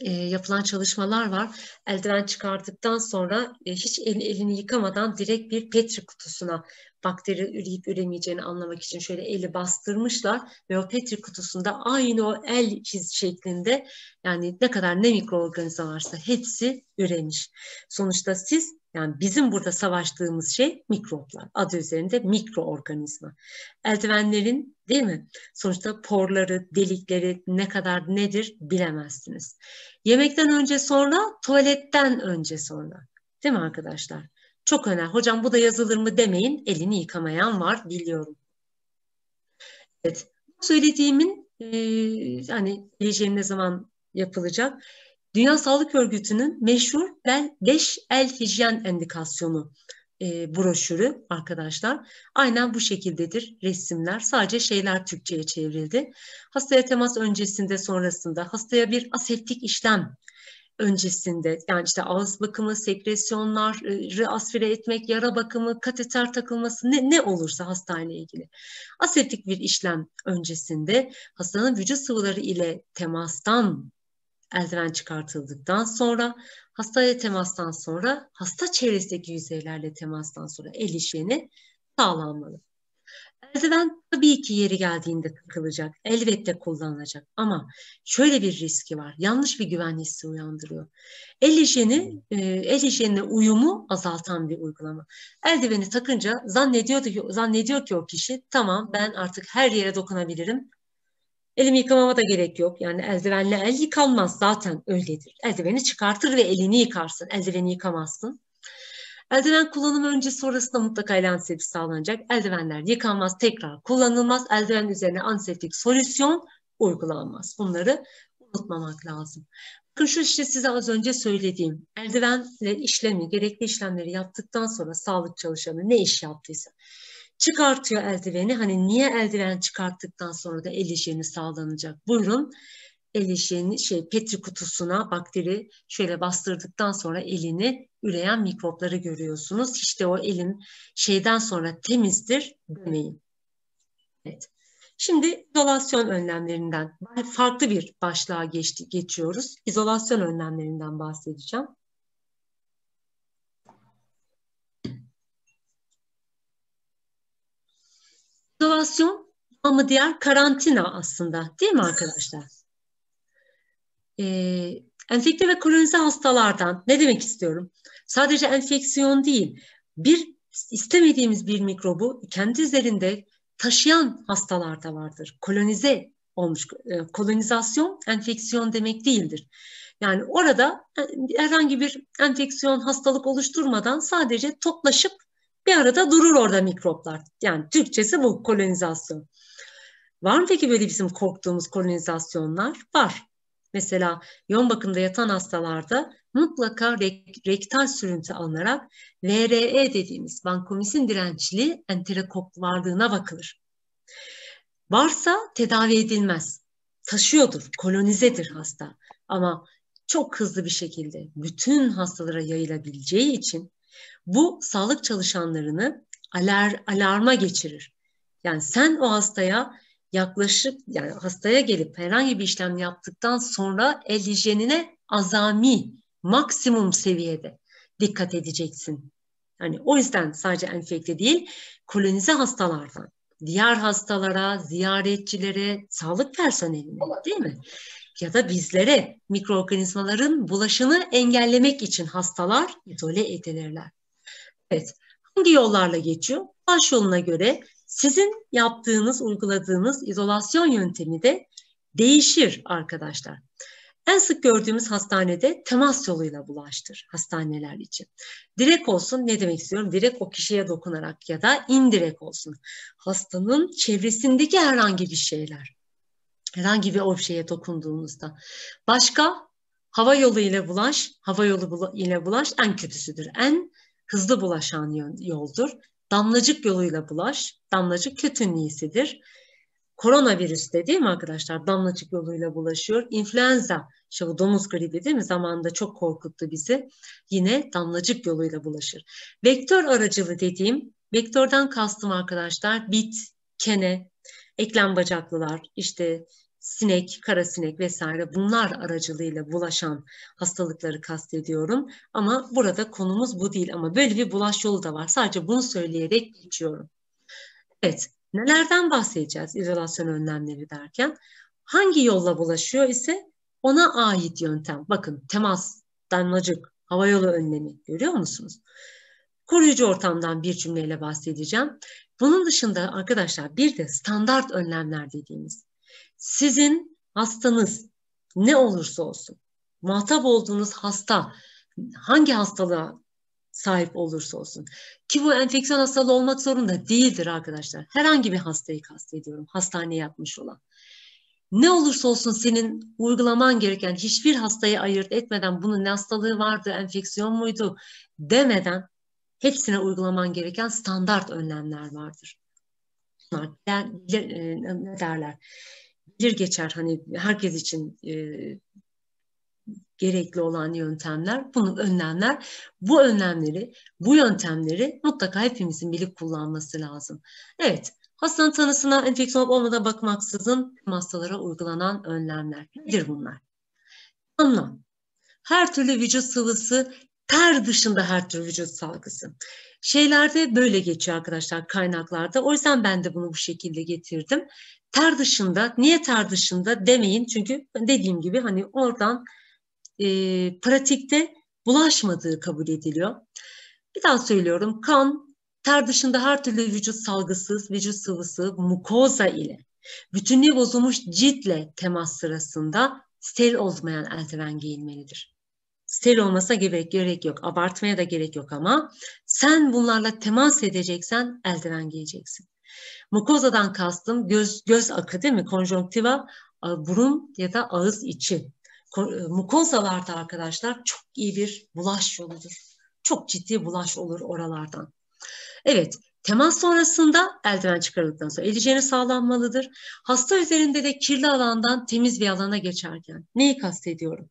S1: e, yapılan çalışmalar var. Eldiven çıkarttıktan sonra e, hiç el, elini yıkamadan direkt bir petri kutusuna bakteri üreyip üremeyeceğini anlamak için şöyle eli bastırmışlar ve o petri kutusunda aynı o el çiz şeklinde yani ne kadar ne mikroorganizma varsa hepsi üremiş. Sonuçta siz yani bizim burada savaştığımız şey mikroplar. Adı üzerinde mikroorganizma. Eldivenlerin değil mi? Sonuçta porları, delikleri ne kadar nedir bilemezsiniz. Yemekten önce sonra, tuvaletten önce sonra. Değil mi arkadaşlar? Çok önemli. Hocam bu da yazılır mı demeyin. Elini yıkamayan var biliyorum. Evet. söylediğimin e, yani geleceğim ne zaman yapılacak? Dünya Sağlık Örgütü'nün meşhur 5 el hijyen endikasyonu e, broşürü arkadaşlar. Aynen bu şekildedir resimler. Sadece şeyler Türkçe'ye çevrildi. Hastaya temas öncesinde sonrasında hastaya bir aseptik işlem öncesinde yani işte ağız bakımı, sekresyonları asfire etmek, yara bakımı, kateter takılması ne, ne olursa hastayla ilgili. asetik bir işlem öncesinde hastanın vücut sıvıları ile temastan eldiven çıkartıldıktan sonra hastaya temastan sonra hasta çevresindeki yüzeylerle temastan sonra el işlemi sağlanmalı. President tabii ki yeri geldiğinde takılacak, elbette kullanılacak ama şöyle bir riski var, yanlış bir güven hissi uyandırıyor. El işini, e, el hijyenine uyumu azaltan bir uygulama. Eldiveni takınca zannediyor ki, zannediyor ki o kişi tamam ben artık her yere dokunabilirim, Elimi yıkamama da gerek yok. Yani eldivenle el yıkanmaz zaten öyledir. Eldiveni çıkartır ve elini yıkarsın. Eldiveni yıkamazsın. Eldiven kullanım önce sonrasında mutlaka el antiseptik sağlanacak. Eldivenler yıkanmaz, tekrar kullanılmaz. Eldiven üzerine antiseptik solüsyon uygulanmaz. Bunları unutmamak lazım. Bakın şu işte size az önce söylediğim eldivenle işlemi, gerekli işlemleri yaptıktan sonra sağlık çalışanı ne iş yaptıysa çıkartıyor eldiveni. Hani niye eldiven çıkarttıktan sonra da el hijyeni sağlanacak? Buyurun el hijyeni şey petri kutusuna bakteri şöyle bastırdıktan sonra elini üreyen mikropları görüyorsunuz. İşte o elin şeyden sonra temizdir demeyin. Evet. Şimdi izolasyon önlemlerinden farklı bir başlığa geçti, geçiyoruz. İzolasyon önlemlerinden bahsedeceğim. İzolasyon ama diğer karantina aslında değil mi arkadaşlar? Ee, Enfekte ve kolonize hastalardan ne demek istiyorum? Sadece enfeksiyon değil, bir istemediğimiz bir mikrobu kendi üzerinde taşıyan hastalarda vardır. Kolonize olmuş e, kolonizasyon enfeksiyon demek değildir. Yani orada e, herhangi bir enfeksiyon hastalık oluşturmadan sadece toplaşıp bir arada durur orada mikroplar. Yani Türkçesi bu kolonizasyon. Var mı peki böyle bizim korktuğumuz kolonizasyonlar? Var. Mesela yoğun bakımda yatan hastalarda mutlaka rektal sürüntü alınarak VRE dediğimiz vankomisin dirençli enterokok varlığına bakılır. Varsa tedavi edilmez. Taşıyordur, kolonizedir hasta ama çok hızlı bir şekilde bütün hastalara yayılabileceği için bu sağlık çalışanlarını alar, alarma geçirir. Yani sen o hastaya yaklaşık yani hastaya gelip herhangi bir işlem yaptıktan sonra el hijyenine azami maksimum seviyede dikkat edeceksin. Yani o yüzden sadece enfekte değil kolonize hastalardan diğer hastalara, ziyaretçilere, sağlık personeline değil mi? Ya da bizlere mikroorganizmaların bulaşını engellemek için hastalar izole edilirler. Evet. Hangi yollarla geçiyor? Baş yoluna göre sizin yaptığınız, uyguladığınız izolasyon yöntemi de değişir arkadaşlar. En sık gördüğümüz hastanede temas yoluyla bulaştır hastaneler için. Direkt olsun ne demek istiyorum? Direkt o kişiye dokunarak ya da indirek olsun. Hastanın çevresindeki herhangi bir şeyler. Herhangi bir objeye dokunduğunuzda. Başka hava yolu ile bulaş, hava yolu ile bulaş en kötüsüdür. En hızlı bulaşan yoldur. Damlacık yoluyla bulaş. Damlacık kötünün iyisidir. Koronavirüs de değil mi arkadaşlar? Damlacık yoluyla bulaşıyor. İnfluenza, işte bu domuz gribi değil mi? Zamanında çok korkuttu bizi. Yine damlacık yoluyla bulaşır. Vektör aracılı dediğim, vektörden kastım arkadaşlar bit, kene, eklem bacaklılar, işte sinek, kara sinek vesaire bunlar aracılığıyla bulaşan hastalıkları kastediyorum. Ama burada konumuz bu değil ama böyle bir bulaş yolu da var. Sadece bunu söyleyerek geçiyorum. Evet, nelerden bahsedeceğiz izolasyon önlemleri derken? Hangi yolla bulaşıyor ise ona ait yöntem. Bakın temas, damlacık, hava yolu önlemi görüyor musunuz? Koruyucu ortamdan bir cümleyle bahsedeceğim. Bunun dışında arkadaşlar bir de standart önlemler dediğimiz sizin hastanız ne olursa olsun, muhatap olduğunuz hasta hangi hastalığa sahip olursa olsun. Ki bu enfeksiyon hastalığı olmak zorunda değildir arkadaşlar. Herhangi bir hastayı kastediyorum. Hastaneye yapmış olan. Ne olursa olsun senin uygulaman gereken hiçbir hastayı ayırt etmeden bunun ne hastalığı vardı, enfeksiyon muydu demeden hepsine uygulaman gereken standart önlemler vardır. Yani, e, ne derler? gelir geçer hani herkes için e, gerekli olan yöntemler, bunun önlemler. Bu önlemleri, bu yöntemleri mutlaka hepimizin bilip kullanması lazım. Evet, hastanın tanısına enfeksiyon olup olmadan bakmaksızın hastalara uygulanan önlemler. Nedir bunlar? Anlam. Her türlü vücut sıvısı ter dışında her türlü vücut salgısı. Şeylerde böyle geçiyor arkadaşlar kaynaklarda. O yüzden ben de bunu bu şekilde getirdim. Ter dışında, niye ter dışında demeyin. Çünkü dediğim gibi hani oradan e, pratikte bulaşmadığı kabul ediliyor. Bir daha söylüyorum. Kan, ter dışında her türlü vücut salgısız, vücut sıvısı, mukoza ile bütünlüğü bozulmuş ciltle temas sırasında steril olmayan eldiven giyilmelidir steril olmasına gerek, gerek yok. Abartmaya da gerek yok ama sen bunlarla temas edeceksen eldiven giyeceksin. Mukozadan kastım göz, göz akı değil mi? Konjonktiva, burun ya da ağız içi. E, mukozalarda arkadaşlar çok iyi bir bulaş yoludur. Çok ciddi bulaş olur oralardan. Evet, Temas sonrasında eldiven çıkarıldıktan sonra el hijyeni sağlanmalıdır. Hasta üzerinde de kirli alandan temiz bir alana geçerken. Neyi kastediyorum?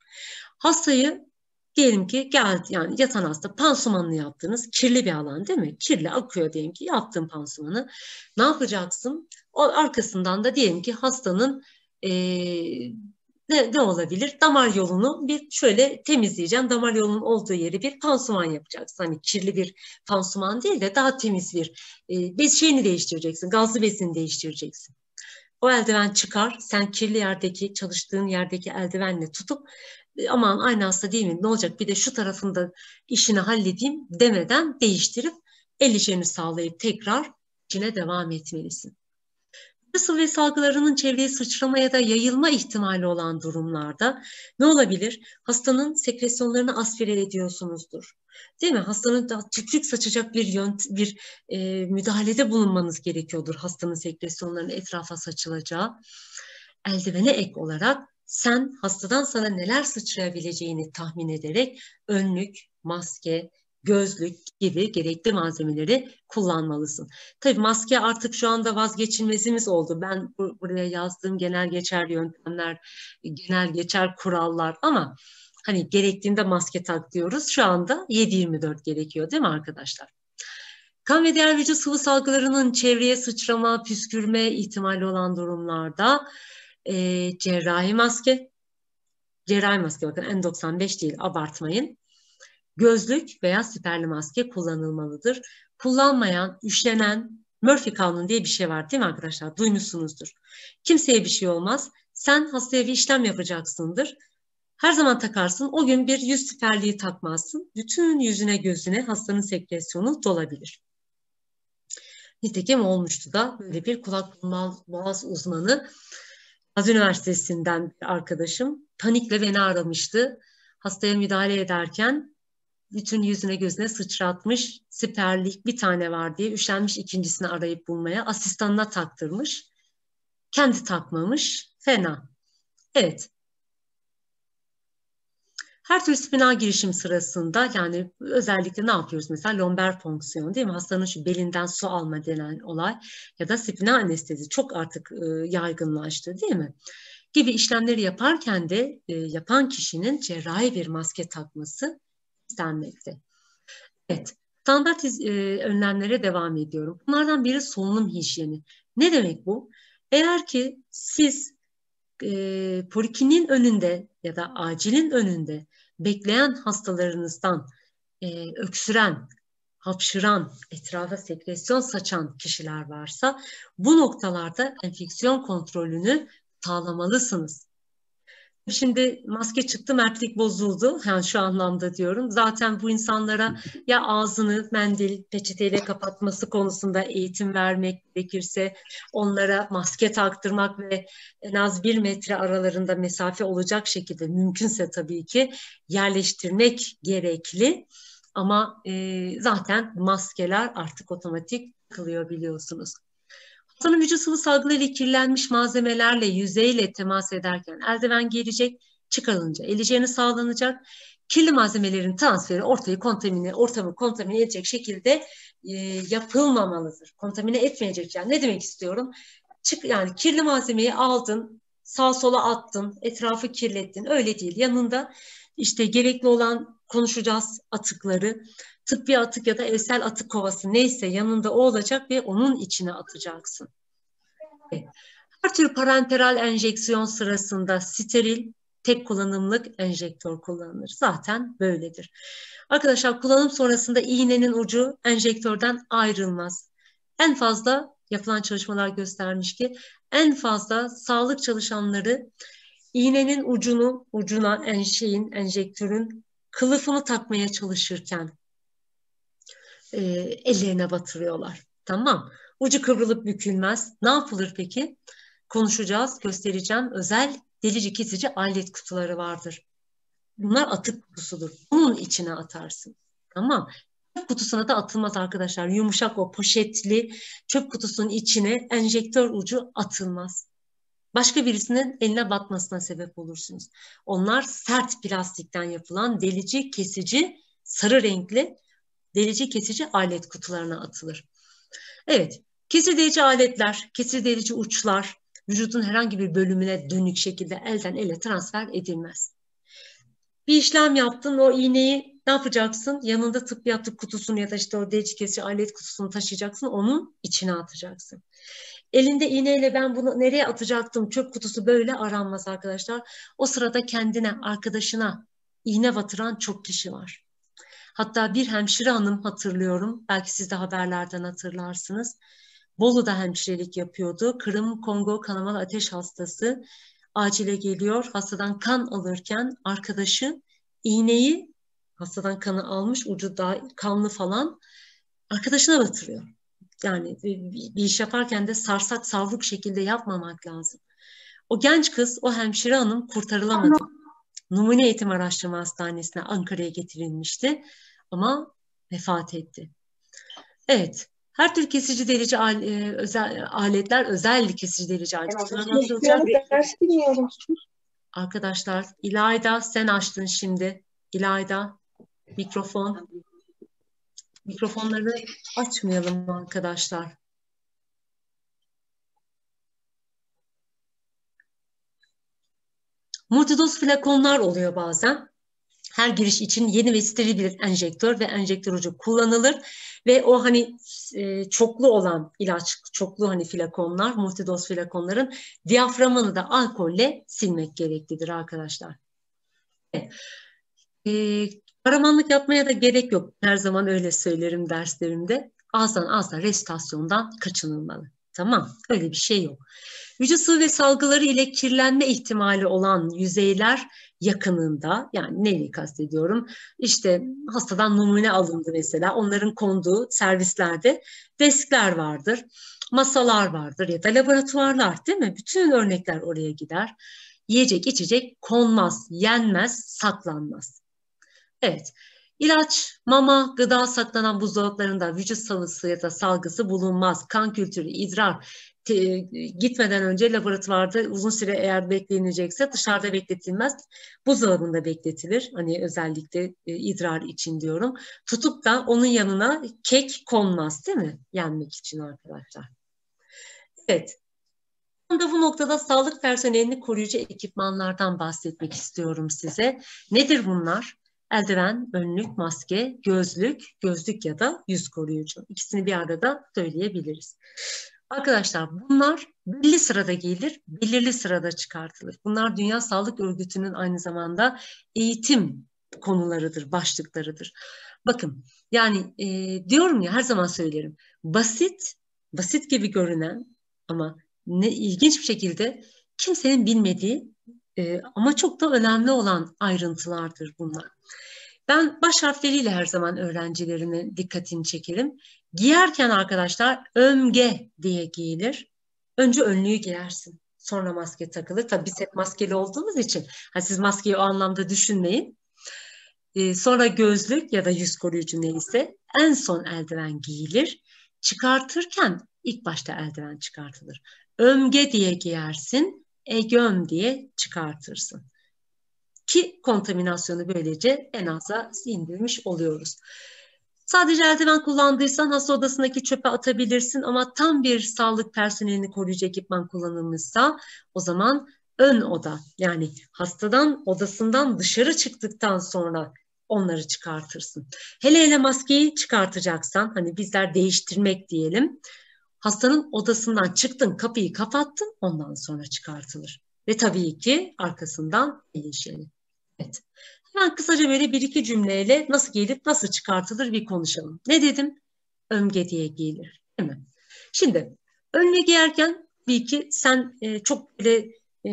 S1: Hastayı Diyelim ki gel yani yatan hasta pansumanını yaptınız. Kirli bir alan değil mi? Kirli akıyor diyelim ki yaptığın pansumanı. Ne yapacaksın? O arkasından da diyelim ki hastanın e, ne, ne olabilir? Damar yolunu bir şöyle temizleyeceğim. Damar yolunun olduğu yeri bir pansuman yapacaksın. Hani kirli bir pansuman değil de daha temiz bir e, bez şeyini değiştireceksin. Gazlı bezini değiştireceksin. O eldiven çıkar. Sen kirli yerdeki çalıştığın yerdeki eldivenle tutup e, aman aynı hasta değil mi ne olacak bir de şu tarafında işini halledeyim demeden değiştirip el işlerini sağlayıp tekrar içine devam etmelisin. Nasıl ve salgılarının çevreye sıçramaya da yayılma ihtimali olan durumlarda ne olabilir? Hastanın sekresyonlarını aspire ediyorsunuzdur. Değil mi? Hastanın da tükürük saçacak bir yönt bir e, müdahalede bulunmanız gerekiyordur hastanın sekresyonlarının etrafa saçılacağı. Eldivene ek olarak sen hastadan sana neler sıçrayabileceğini tahmin ederek önlük, maske, gözlük gibi gerekli malzemeleri kullanmalısın. Tabii maske artık şu anda vazgeçilmezimiz oldu. Ben buraya yazdığım genel geçer yöntemler, genel geçer kurallar ama hani gerektiğinde maske tak diyoruz. Şu anda 7-24 gerekiyor değil mi arkadaşlar? Kan ve diğer vücut sıvı salgılarının çevreye sıçrama, püskürme ihtimali olan durumlarda e, cerrahi maske, cerrahi maske bakın N95 değil abartmayın. Gözlük veya süperli maske kullanılmalıdır. Kullanmayan, üşenen, Murphy kanunu diye bir şey var değil mi arkadaşlar? Duymuşsunuzdur. Kimseye bir şey olmaz. Sen hastaya bir işlem yapacaksındır. Her zaman takarsın. O gün bir yüz süperliği takmazsın. Bütün yüzüne gözüne hastanın sekresyonu dolabilir. Nitekim olmuştu da böyle bir kulak boğaz uzmanı Az Üniversitesi'nden bir arkadaşım panikle beni aramıştı. Hastaya müdahale ederken bütün yüzüne gözüne sıçratmış siperlik bir tane var diye üşenmiş ikincisini arayıp bulmaya asistanına taktırmış. Kendi takmamış. Fena. Evet. Her türlü spinal girişim sırasında yani özellikle ne yapıyoruz? Mesela lomber fonksiyon değil mi? Hastanın şu belinden su alma denen olay ya da spinal anestezi çok artık e, yaygınlaştı değil mi? Gibi işlemleri yaparken de e, yapan kişinin cerrahi bir maske takması istenmekte. Evet, standart e, önlemlere devam ediyorum. Bunlardan biri solunum hijyeni. Ne demek bu? Eğer ki siz e, polikinin önünde ya da acilin önünde bekleyen hastalarınızdan e, öksüren, hapşıran, etrafa sekresyon saçan kişiler varsa bu noktalarda enfeksiyon kontrolünü sağlamalısınız. Şimdi maske çıktı, mertlik bozuldu. Yani şu anlamda diyorum. Zaten bu insanlara ya ağzını mendil, peçeteyle kapatması konusunda eğitim vermek gerekirse onlara maske taktırmak ve en az bir metre aralarında mesafe olacak şekilde mümkünse tabii ki yerleştirmek gerekli. Ama e, zaten maskeler artık otomatik kılıyor biliyorsunuz. Hastanın vücut sıvı salgılarıyla kirlenmiş malzemelerle, yüzeyle temas ederken eldiven gelecek, çıkarılınca eleceğini sağlanacak. Kirli malzemelerin transferi ortayı kontamine, ortamı kontamine edecek şekilde e, yapılmamalıdır. Kontamine etmeyecek yani. Ne demek istiyorum? Çık, yani kirli malzemeyi aldın, sağ sola attın, etrafı kirlettin. Öyle değil. Yanında işte gerekli olan konuşacağız atıkları, tıbbi atık ya da evsel atık kovası neyse yanında o olacak ve onun içine atacaksın. Her tür parenteral enjeksiyon sırasında steril, tek kullanımlık enjektör kullanılır. Zaten böyledir. Arkadaşlar kullanım sonrasında iğnenin ucu enjektörden ayrılmaz. En fazla yapılan çalışmalar göstermiş ki en fazla sağlık çalışanları iğnenin ucunu ucuna en şeyin enjektörün kılıfını takmaya çalışırken e, ellerine batırıyorlar. Tamam. Ucu kıvrılıp bükülmez. Ne yapılır peki? Konuşacağız, göstereceğim. Özel delici kesici alet kutuları vardır. Bunlar atık kutusudur. Bunun içine atarsın. Tamam. Çöp kutusuna da atılmaz arkadaşlar. Yumuşak o poşetli çöp kutusunun içine enjektör ucu atılmaz. Başka birisinin eline batmasına sebep olursunuz. Onlar sert plastikten yapılan delici, kesici, sarı renkli delici kesici alet kutularına atılır. Evet, kesir aletler, kesir delici uçlar vücudun herhangi bir bölümüne dönük şekilde elden ele transfer edilmez. Bir işlem yaptın, o iğneyi ne yapacaksın? Yanında tıbbiyatlık kutusunu ya da işte o delici kesici alet kutusunu taşıyacaksın, onun içine atacaksın. Elinde iğneyle ben bunu nereye atacaktım? Çöp kutusu böyle aranmaz arkadaşlar. O sırada kendine, arkadaşına iğne batıran çok kişi var. Hatta bir hemşire hanım hatırlıyorum. Belki siz de haberlerden hatırlarsınız. Bolu'da hemşirelik yapıyordu. Kırım Kongo kanamalı ateş hastası acile geliyor. Hastadan kan alırken arkadaşı iğneyi hastadan kanı almış ucu da kanlı falan arkadaşına batırıyor. Yani bir iş yaparken de sarsak savruk şekilde yapmamak lazım. O genç kız, o hemşire hanım kurtarılamadı. Numune Eğitim Araştırma Hastanesi'ne Ankara'ya getirilmişti ama vefat etti. Evet, her tür kesici delici al, e, özel, aletler özel kesici delici aletler. alet. Yani, Arkadaşlar İlayda sen açtın şimdi. İlayda mikrofon. Mikrofonları açmayalım arkadaşlar. Multidoz flakonlar oluyor bazen. Her giriş için yeni ve steril bir enjektör ve enjektör ucu kullanılır ve o hani e, çoklu olan ilaç, çoklu hani flakonlar, multidoz flakonların diyaframını da alkolle silmek gereklidir arkadaşlar. Evet. E, Karamanlık yapmaya da gerek yok. Her zaman öyle söylerim derslerimde. Azdan azdan restasyondan kaçınılmalı. Tamam öyle bir şey yok. Vücut sıvı ve salgıları ile kirlenme ihtimali olan yüzeyler yakınında yani neyi kastediyorum? işte hastadan numune alındı mesela onların konduğu servislerde deskler vardır, masalar vardır ya da laboratuvarlar değil mi? Bütün örnekler oraya gider. Yiyecek içecek konmaz, yenmez, saklanmaz. Evet. İlaç, mama, gıda saklanan buzdolaplarında vücut savunusu ya da salgısı bulunmaz. Kan kültürü, idrar te, gitmeden önce laboratuvarda uzun süre eğer beklenecekse dışarıda bekletilmez. Buzdolabında bekletilir. Hani özellikle e, idrar için diyorum. Tutup da onun yanına kek konmaz değil mi? Yenmek için arkadaşlar. Evet. Tam da bu noktada sağlık personelini koruyucu ekipmanlardan bahsetmek istiyorum size. Nedir bunlar? Eldiven, önlük, maske, gözlük, gözlük ya da yüz koruyucu. İkisini bir arada da söyleyebiliriz. Arkadaşlar bunlar belli sırada giyilir, belirli sırada çıkartılır. Bunlar Dünya Sağlık Örgütü'nün aynı zamanda eğitim konularıdır, başlıklarıdır. Bakın yani e, diyorum ya her zaman söylerim. Basit, basit gibi görünen ama ne ilginç bir şekilde kimsenin bilmediği e, ama çok da önemli olan ayrıntılardır bunlar. Ben baş harfleriyle her zaman öğrencilerimin dikkatini çekerim. Giyerken arkadaşlar ömge diye giyilir. Önce önlüğü giyersin. Sonra maske takılı. Tabii biz hep maskeli olduğumuz için. Hani siz maskeyi o anlamda düşünmeyin. Ee, sonra gözlük ya da yüz koruyucu neyse en son eldiven giyilir. Çıkartırken ilk başta eldiven çıkartılır. Ömge diye giyersin. EGÖM diye çıkartırsın. Ki kontaminasyonu böylece en aza indirmiş oluyoruz. Sadece eldiven kullandıysan hasta odasındaki çöpe atabilirsin ama tam bir sağlık personelini koruyucu ekipman kullanılmışsa o zaman ön oda yani hastadan odasından dışarı çıktıktan sonra onları çıkartırsın. Hele hele maskeyi çıkartacaksan hani bizler değiştirmek diyelim Hastanın odasından çıktın, kapıyı kapattın, ondan sonra çıkartılır. Ve tabii ki arkasından ilişkili. Evet. Hemen kısaca böyle bir iki cümleyle nasıl gelip nasıl çıkartılır bir konuşalım. Ne dedim? Ömge diye gelir. Değil mi? Şimdi önüne giyerken bir ki sen e, çok böyle e,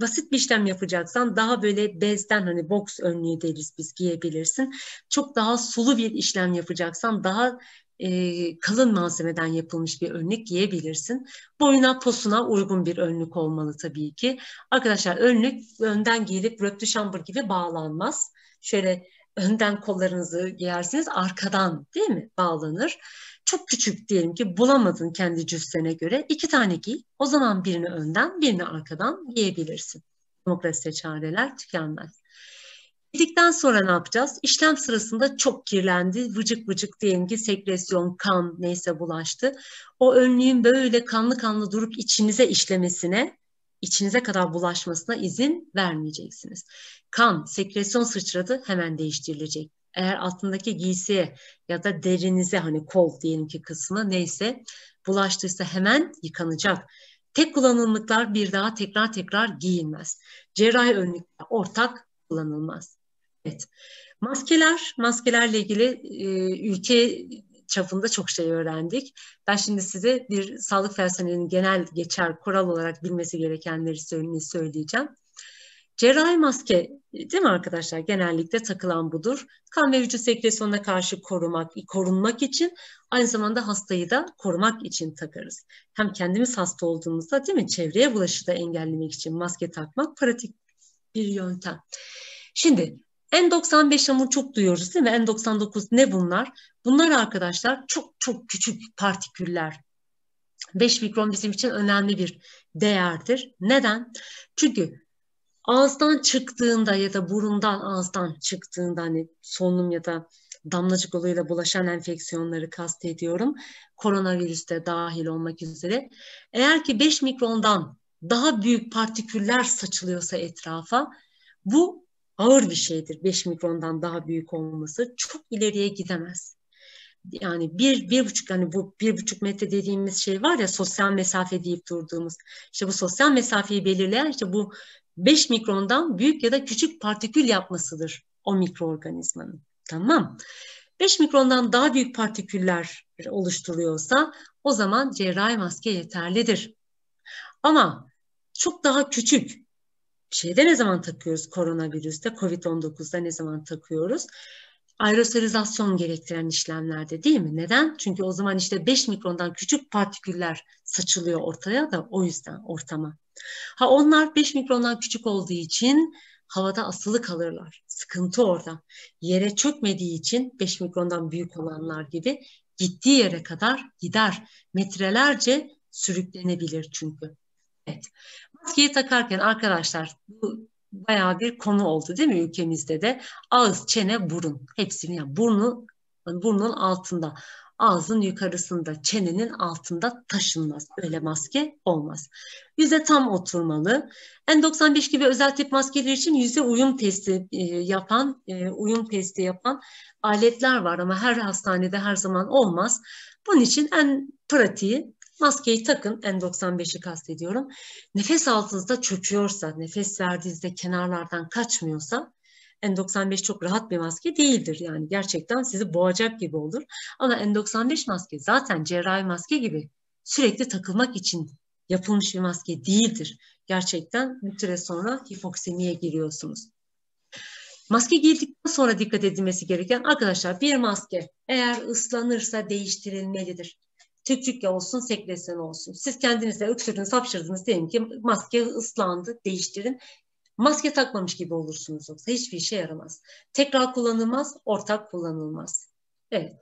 S1: basit bir işlem yapacaksan daha böyle bezden hani boks önlüğü deriz biz giyebilirsin. Çok daha sulu bir işlem yapacaksan daha e, kalın malzemeden yapılmış bir önlük giyebilirsin. Boyuna posuna uygun bir önlük olmalı tabii ki. Arkadaşlar önlük önden giyilip röptü şambır gibi bağlanmaz. Şöyle önden kollarınızı giyersiniz arkadan değil mi bağlanır. Çok küçük diyelim ki bulamadın kendi cüssene göre iki tane giy. O zaman birini önden birini arkadan giyebilirsin. Demokrasi çareler tükenmez. Yedikten sonra ne yapacağız? İşlem sırasında çok kirlendi. Vıcık vıcık diyelim ki sekresyon, kan neyse bulaştı. O önlüğün böyle kanlı kanlı durup içinize işlemesine, içinize kadar bulaşmasına izin vermeyeceksiniz. Kan, sekresyon sıçradı hemen değiştirilecek. Eğer altındaki giysiye ya da derinize hani kol diyelim ki kısmı neyse bulaştıysa hemen yıkanacak. Tek kullanımlıklar bir daha tekrar tekrar giyilmez. Cerrahi önlükler ortak kullanılmaz. Evet. Maskeler, maskelerle ilgili e, ülke çapında çok şey öğrendik. Ben şimdi size bir sağlık personelinin genel geçer kural olarak bilmesi gerekenleri söyleyeceğim. Cerrahi maske değil mi arkadaşlar? Genellikle takılan budur. Kan ve vücut sekresyonuna karşı korumak, korunmak için aynı zamanda hastayı da korumak için takarız. Hem kendimiz hasta olduğumuzda değil mi? Çevreye bulaşı da engellemek için maske takmak pratik bir yöntem. Şimdi N95 hamur çok duyuyoruz değil mi? N99 ne bunlar? Bunlar arkadaşlar çok çok küçük partiküller. 5 mikron bizim için önemli bir değerdir. Neden? Çünkü ağızdan çıktığında ya da burundan ağızdan çıktığında hani solunum ya da damlacık yoluyla bulaşan enfeksiyonları kastediyorum. Koronavirüs de dahil olmak üzere. Eğer ki 5 mikrondan daha büyük partiküller saçılıyorsa etrafa bu ağır bir şeydir 5 mikrondan daha büyük olması. Çok ileriye gidemez. Yani bir, bir buçuk yani bu bir buçuk metre dediğimiz şey var ya sosyal mesafe deyip durduğumuz. İşte bu sosyal mesafeyi belirleyen işte bu 5 mikrondan büyük ya da küçük partikül yapmasıdır o mikroorganizmanın. Tamam. 5 mikrondan daha büyük partiküller oluşturuyorsa o zaman cerrahi maske yeterlidir. Ama çok daha küçük şeyde ne zaman takıyoruz koronavirüste, Covid-19'da ne zaman takıyoruz? Aerosolizasyon gerektiren işlemlerde değil mi? Neden? Çünkü o zaman işte 5 mikrondan küçük partiküller saçılıyor ortaya da o yüzden ortama. Ha onlar 5 mikrondan küçük olduğu için havada asılı kalırlar. Sıkıntı orada. Yere çökmediği için 5 mikrondan büyük olanlar gibi gittiği yere kadar gider. Metrelerce sürüklenebilir çünkü. Evet maskeyi takarken arkadaşlar bu bayağı bir konu oldu değil mi ülkemizde de? Ağız, çene, burun. Hepsini yani burnu burnun altında, ağzın yukarısında, çenenin altında taşınmaz. Öyle maske olmaz. Yüze tam oturmalı. N95 gibi özel tip maskeler için yüze uyum testi e, yapan, e, uyum testi yapan aletler var ama her hastanede her zaman olmaz. Bunun için en pratiği Maskeyi takın, N95'i kastediyorum. Nefes altınızda çöküyorsa, nefes verdiğinizde kenarlardan kaçmıyorsa N95 çok rahat bir maske değildir. Yani gerçekten sizi boğacak gibi olur. Ama N95 maske zaten cerrahi maske gibi sürekli takılmak için yapılmış bir maske değildir. Gerçekten bir süre sonra hipoksemiye giriyorsunuz. Maske giydikten sonra dikkat edilmesi gereken arkadaşlar bir maske eğer ıslanırsa değiştirilmelidir. Tükçükle olsun, sekresin olsun. Siz kendinize öksürdünüz, hapşırdınız diyelim ki maske ıslandı, değiştirin. Maske takmamış gibi olursunuz yoksa hiçbir işe yaramaz. Tekrar kullanılmaz, ortak kullanılmaz. Evet.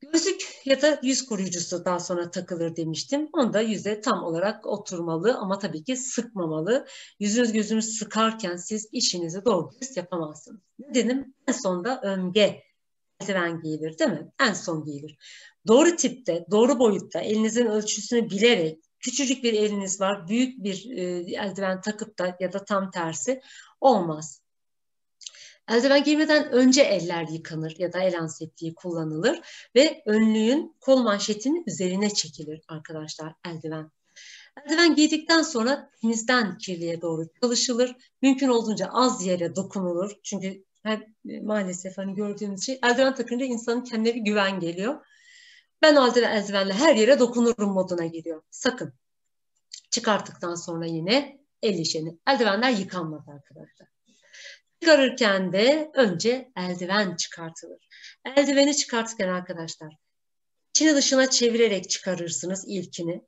S1: Gözlük ya da yüz koruyucusu daha sonra takılır demiştim. da yüze tam olarak oturmalı ama tabii ki sıkmamalı. Yüzünüz gözünüz sıkarken siz işinizi doğru düz yapamazsınız. Ne dedim? en sonda ömge eldiven giyilir değil mi? En son giyilir. Doğru tipte, doğru boyutta elinizin ölçüsünü bilerek küçücük bir eliniz var, büyük bir e, eldiven takıp da ya da tam tersi olmaz. Eldiven giymeden önce eller yıkanır ya da el ansetliği kullanılır ve önlüğün kol manşetinin üzerine çekilir arkadaşlar eldiven. Eldiven giydikten sonra temizden kirliye doğru çalışılır. Mümkün olduğunca az yere dokunulur. Çünkü her, e, maalesef hani gördüğümüz şey eldiven takınca insanın kendine bir güven geliyor. Ben eldiven, eldivenle her yere dokunurum moduna giriyor. Sakın. Çıkarttıktan sonra yine el işini. Eldivenler yıkanmadı arkadaşlar. Çıkarırken de önce eldiven çıkartılır. Eldiveni çıkartırken arkadaşlar içini dışına çevirerek çıkarırsınız ilkini.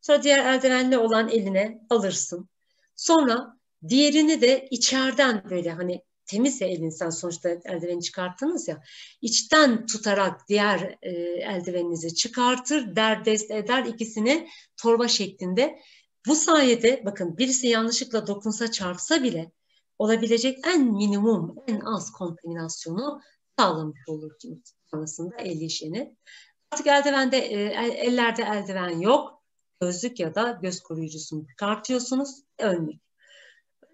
S1: Sonra diğer eldivenli olan eline alırsın. Sonra diğerini de içeriden böyle hani temizse el insan sonuçta eldiveni çıkarttınız ya içten tutarak diğer e, eldiveninizi çıkartır derdest eder ikisini torba şeklinde bu sayede bakın birisi yanlışlıkla dokunsa çarpsa bile olabilecek en minimum en az kontaminasyonu sağlamış olursunuz sonrasında el işini. Artık eldivende e, ellerde eldiven yok. Gözlük ya da göz koruyucusunu çıkartıyorsunuz. Önlük.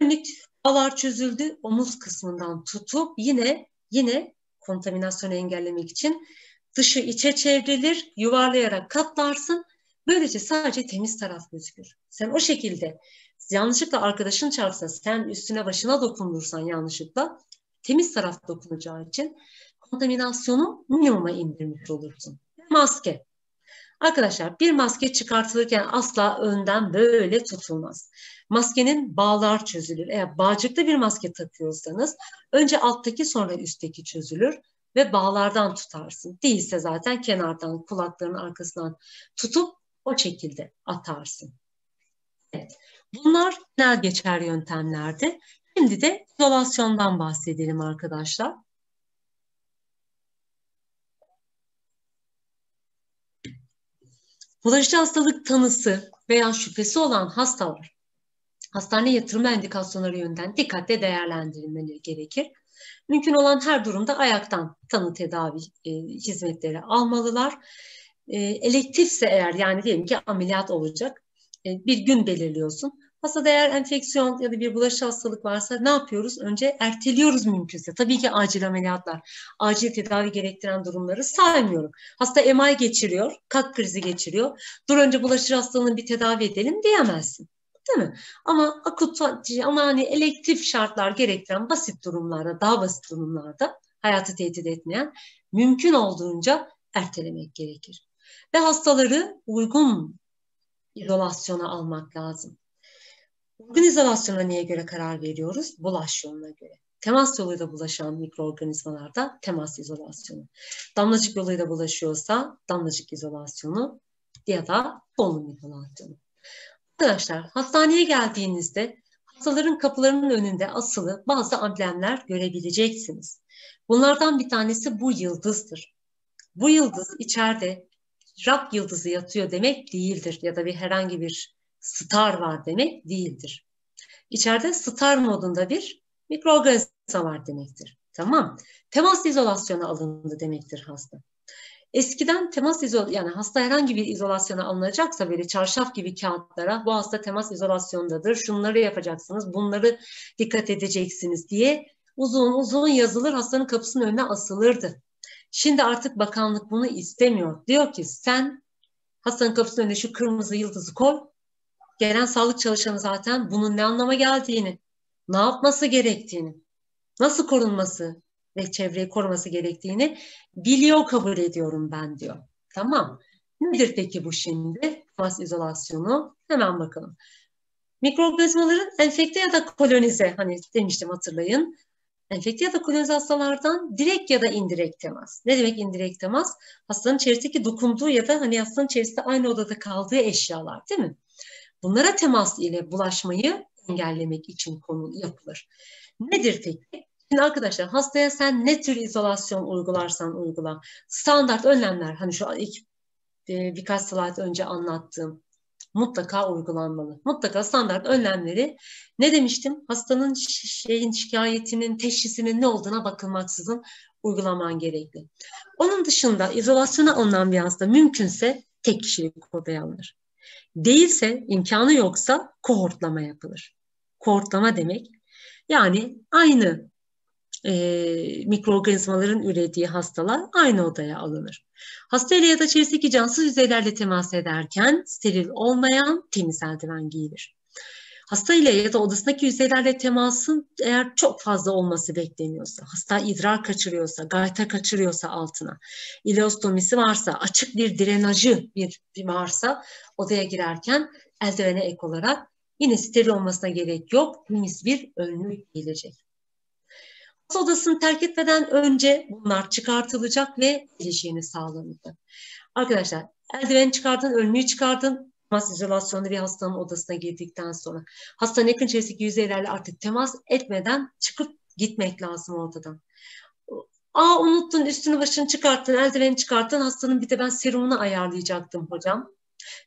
S1: Önlük Alar çözüldü. Omuz kısmından tutup yine yine kontaminasyonu engellemek için dışı içe çevrilir, yuvarlayarak katlarsın. Böylece sadece temiz taraf gözükür. Sen o şekilde yanlışlıkla arkadaşın çarpsa, sen üstüne başına dokunursan yanlışlıkla temiz taraf dokunacağı için kontaminasyonu minimuma indirmiş olursun. Maske. Arkadaşlar bir maske çıkartılırken asla önden böyle tutulmaz. Maskenin bağlar çözülür. Eğer bağcıklı bir maske takıyorsanız önce alttaki sonra üstteki çözülür ve bağlardan tutarsın. Değilse zaten kenardan kulakların arkasından tutup o şekilde atarsın. Evet. Bunlar genel geçer yöntemlerdi. Şimdi de izolasyondan bahsedelim arkadaşlar. Bulaşıcı hastalık tanısı veya şüphesi olan hastalar hastane yatırma endikasyonları yönden dikkatle değerlendirilmeleri gerekir. Mümkün olan her durumda ayaktan tanı tedavi e, hizmetleri almalılar. E, elektifse eğer yani diyelim ki ameliyat olacak e, bir gün belirliyorsun. Aslında eğer enfeksiyon ya da bir bulaşıcı hastalık varsa ne yapıyoruz? Önce erteliyoruz mümkünse. Tabii ki acil ameliyatlar, acil tedavi gerektiren durumları saymıyorum. Hasta MI geçiriyor, kalp krizi geçiriyor. Dur önce bulaşıcı hastalığını bir tedavi edelim diyemezsin. Değil mi? Ama akut ama hani elektif şartlar gerektiren basit durumlarda, daha basit durumlarda hayatı tehdit etmeyen mümkün olduğunca ertelemek gerekir. Ve hastaları uygun izolasyona almak lazım. Organizasyona niye göre karar veriyoruz? Bulaş yoluna göre. Temas yoluyla bulaşan mikroorganizmalarda temas izolasyonu. Damlacık yoluyla bulaşıyorsa damlacık izolasyonu ya da solunum izolasyonu. Arkadaşlar hastaneye geldiğinizde hastaların kapılarının önünde asılı bazı amblemler görebileceksiniz. Bunlardan bir tanesi bu yıldızdır. Bu yıldız içeride Rab yıldızı yatıyor demek değildir ya da bir herhangi bir star var demek değildir. İçeride star modunda bir mikroorganizma var demektir. Tamam. Temas izolasyona alındı demektir hasta. Eskiden temas izol yani hasta herhangi bir izolasyona alınacaksa böyle çarşaf gibi kağıtlara bu hasta temas izolasyondadır. Şunları yapacaksınız, bunları dikkat edeceksiniz diye uzun uzun yazılır hastanın kapısının önüne asılırdı. Şimdi artık bakanlık bunu istemiyor. Diyor ki sen hastanın kapısının önüne şu kırmızı yıldızı koy gelen sağlık çalışanı zaten bunun ne anlama geldiğini, ne yapması gerektiğini, nasıl korunması ve çevreyi koruması gerektiğini biliyor kabul ediyorum ben diyor. Tamam. Nedir peki bu şimdi? Temas izolasyonu. Hemen bakalım. Mikroorganizmaların enfekte ya da kolonize, hani demiştim hatırlayın. Enfekte ya da kolonize hastalardan direkt ya da indirek temas. Ne demek indirek temas? Hastanın içerisindeki dokunduğu ya da hani hastanın içerisinde aynı odada kaldığı eşyalar değil mi? bunlara temas ile bulaşmayı engellemek için konu yapılır. Nedir peki? Şimdi arkadaşlar hastaya sen ne tür izolasyon uygularsan uygula. Standart önlemler hani şu ilk e, birkaç saat önce anlattığım mutlaka uygulanmalı. Mutlaka standart önlemleri ne demiştim? Hastanın şeyin şikayetinin, teşhisinin ne olduğuna bakılmaksızın uygulaman gerekli. Onun dışında izolasyona alınan bir hasta mümkünse tek kişilik odaya alınır. Değilse, imkanı yoksa kohortlama yapılır. Kohortlama demek yani aynı e, mikroorganizmaların ürettiği hastalar aynı odaya alınır. Hastayla ya da çevresindeki cansız yüzeylerle temas ederken steril olmayan temiz eldiven giyilir. Hasta ile ya da odasındaki yüzeylerle temasın eğer çok fazla olması bekleniyorsa, hasta idrar kaçırıyorsa, gayta kaçırıyorsa altına, ileostomisi varsa, açık bir drenajı bir, bir varsa odaya girerken eldivene ek olarak yine steril olmasına gerek yok. Temiz bir önlük gelecek. Hasta odasını terk etmeden önce bunlar çıkartılacak ve geleceğini sağlanacak. Arkadaşlar eldiveni çıkardın, önlüğü çıkardın, temas izolasyonda bir hastanın odasına girdikten sonra. Hastanın yakın çevresindeki yüzeylerle artık temas etmeden çıkıp gitmek lazım ortadan. Aa unuttun üstünü başını çıkarttın, eldiveni çıkarttın. Hastanın bir de ben serumunu ayarlayacaktım hocam.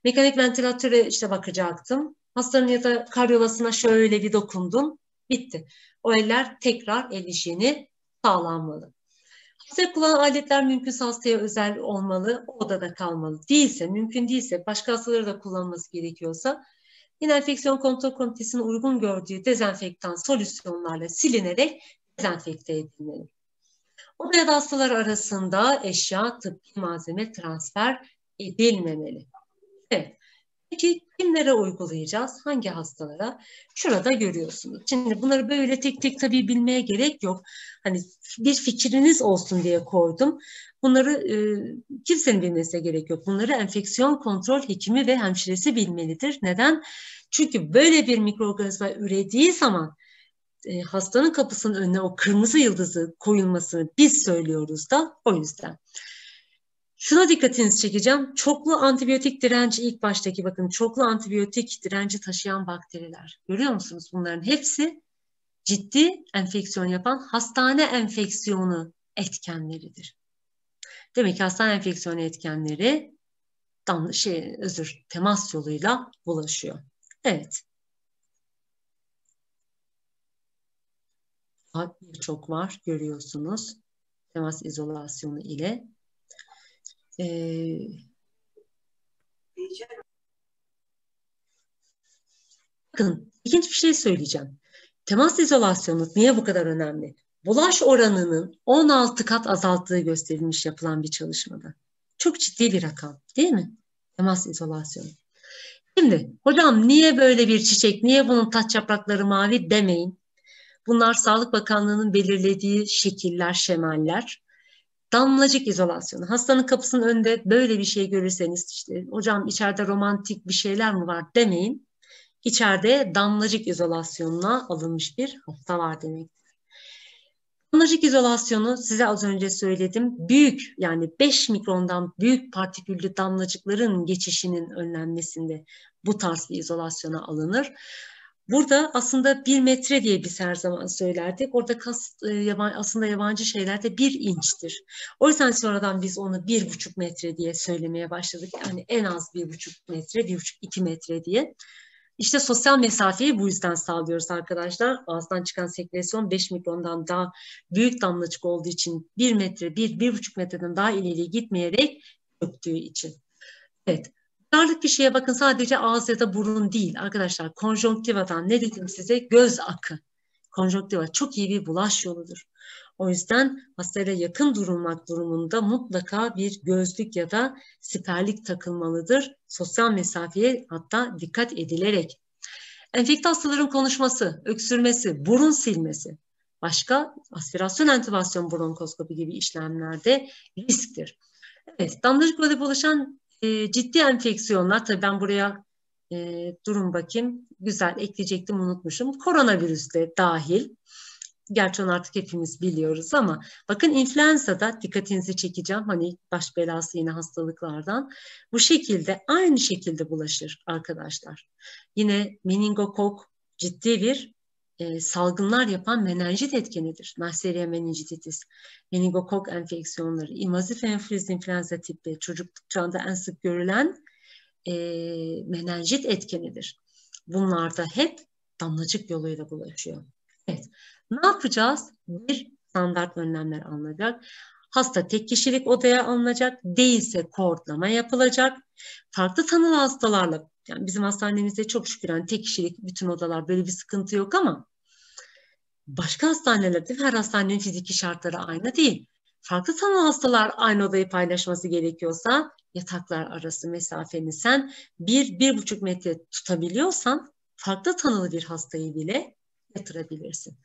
S1: Mekanik ventilatöre işte bakacaktım. Hastanın ya da karyolasına şöyle bir dokundun. Bitti. O eller tekrar el hijyeni sağlanmalı. Hazır kullanılan aletler mümkünse hastaya özel olmalı, odada kalmalı. Değilse, mümkün değilse, başka hastalara da kullanması gerekiyorsa yine enfeksiyon kontrol komitesinin uygun gördüğü dezenfektan solüsyonlarla silinerek dezenfekte edilmeli. Odaya da hastalar arasında eşya, tıbbi malzeme transfer edilmemeli. Evet, Peki kimlere uygulayacağız? Hangi hastalara? Şurada görüyorsunuz. Şimdi bunları böyle tek tek tabii bilmeye gerek yok. Hani bir fikriniz olsun diye koydum. Bunları e, kimsenin bilmesine gerek yok. Bunları enfeksiyon kontrol hekimi ve hemşiresi bilmelidir. Neden? Çünkü böyle bir mikroorganizma ürediği zaman e, hastanın kapısının önüne o kırmızı yıldızı koyulmasını biz söylüyoruz da o yüzden. Şuna dikkatinizi çekeceğim. Çoklu antibiyotik direnci ilk baştaki bakın çoklu antibiyotik direnci taşıyan bakteriler. Görüyor musunuz bunların hepsi ciddi enfeksiyon yapan hastane enfeksiyonu etkenleridir. Demek ki hastane enfeksiyonu etkenleri şey özür temas yoluyla bulaşıyor. Evet. çok var görüyorsunuz. Temas izolasyonu ile e, bakın ilginç bir şey söyleyeceğim. Temas izolasyonu niye bu kadar önemli? Bulaş oranının 16 kat azalttığı gösterilmiş yapılan bir çalışmada. Çok ciddi bir rakam değil mi? Temas izolasyonu. Şimdi hocam niye böyle bir çiçek, niye bunun taç yaprakları mavi demeyin. Bunlar Sağlık Bakanlığı'nın belirlediği şekiller, şemaller damlacık izolasyonu. Hastanın kapısının önünde böyle bir şey görürseniz işte hocam içeride romantik bir şeyler mi var demeyin. İçeride damlacık izolasyonuna alınmış bir hasta var demek. Damlacık izolasyonu size az önce söyledim. Büyük yani 5 mikrondan büyük partiküllü damlacıkların geçişinin önlenmesinde bu tarz bir izolasyona alınır. Burada aslında bir metre diye biz her zaman söylerdik. Orada kas, e, aslında yabancı şeylerde bir inçtir. O yüzden sonradan biz onu bir buçuk metre diye söylemeye başladık. Yani en az bir buçuk metre, bir buçuk iki metre diye. İşte sosyal mesafeyi bu yüzden sağlıyoruz arkadaşlar. Ağızdan çıkan sekresyon 5 mikrondan daha büyük damlacık olduğu için bir metre, bir bir buçuk metreden daha ileriye gitmeyerek öptüğü için. Evet, Darlık şeye bakın sadece ağız ya da burun değil arkadaşlar. Konjonktivadan ne dedim size? Göz akı. Konjonktiva çok iyi bir bulaş yoludur. O yüzden hastayla yakın durulmak durumunda mutlaka bir gözlük ya da siperlik takılmalıdır. Sosyal mesafeye hatta dikkat edilerek. Enfekte hastaların konuşması, öksürmesi, burun silmesi, başka aspirasyon entübasyon bronkoskopi gibi işlemlerde risktir. Evet, damlacık öyle bulaşan ee, ciddi enfeksiyonlar, tabii ben buraya e, durun bakayım, güzel ekleyecektim unutmuşum. Koronavirüsle dahil. Gerçi onu artık hepimiz biliyoruz ama bakın influenza'da dikkatinizi çekeceğim. Hani baş belası yine hastalıklardan. Bu şekilde aynı şekilde bulaşır arkadaşlar. Yine meningokok ciddi bir e, salgınlar yapan menenjit etkenidir. Neisseria meningititis, meningokok enfeksiyonları, invazif enfriz influenza tipi çocukluk çağında en sık görülen e, menenjit etkenidir. Bunlar da hep damlacık yoluyla bulaşıyor. Evet, ne yapacağız? Bir standart önlemler alınacak. Hasta tek kişilik odaya alınacak, değilse koordlama yapılacak. Farklı tanılı hastalarla yani bizim hastanemizde çok şükür yani tek kişilik bütün odalar böyle bir sıkıntı yok ama başka hastanelerde her hastanenin fiziki şartları aynı değil. Farklı tanılı hastalar aynı odayı paylaşması gerekiyorsa yataklar arası mesafeni sen bir, bir buçuk metre tutabiliyorsan farklı tanılı bir hastayı bile yatırabilirsin.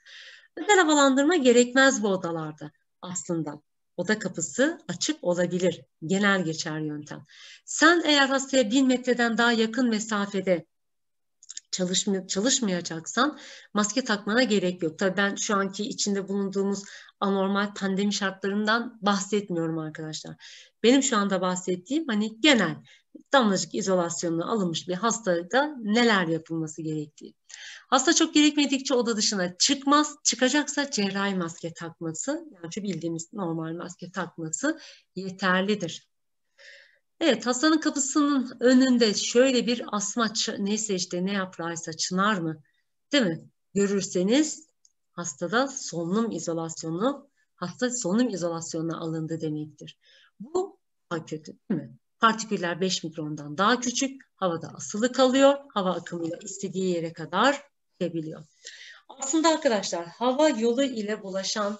S1: Özel havalandırma gerekmez bu odalarda aslında oda kapısı açık olabilir. Genel geçer yöntem. Sen eğer hastaya 1000 metreden daha yakın mesafede çalışmıyor, çalışmayacaksan maske takmana gerek yok. Tabii ben şu anki içinde bulunduğumuz anormal pandemi şartlarından bahsetmiyorum arkadaşlar. Benim şu anda bahsettiğim hani genel damlacık izolasyonuna alınmış bir hastada neler yapılması gerektiği. Hasta çok gerekmedikçe oda dışına çıkmaz, çıkacaksa cerrahi maske takması, yani şu bildiğimiz normal maske takması yeterlidir. Evet hasta'nın kapısının önünde şöyle bir asma neyse işte ne yaprağıysa çınar mı değil mi? Görürseniz hastada solunum izolasyonu hasta solunum izolasyonuna alındı demektir. Bu daha kötü değil mi? Partiküller 5 mikrondan daha küçük, havada asılı kalıyor, hava akımıyla istediği yere kadar gidebiliyor. Aslında arkadaşlar hava yolu ile bulaşan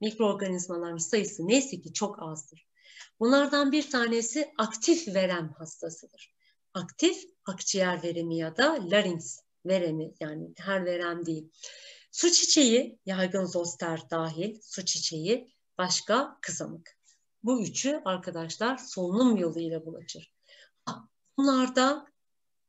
S1: mikroorganizmaların sayısı neyse ki çok azdır. Bunlardan bir tanesi aktif verem hastasıdır. Aktif akciğer veremi ya da larynx veremi yani her verem değil. Su çiçeği, yaygın zoster dahil su çiçeği, başka kızamık. Bu üçü arkadaşlar solunum yoluyla bulaşır. Bunlarda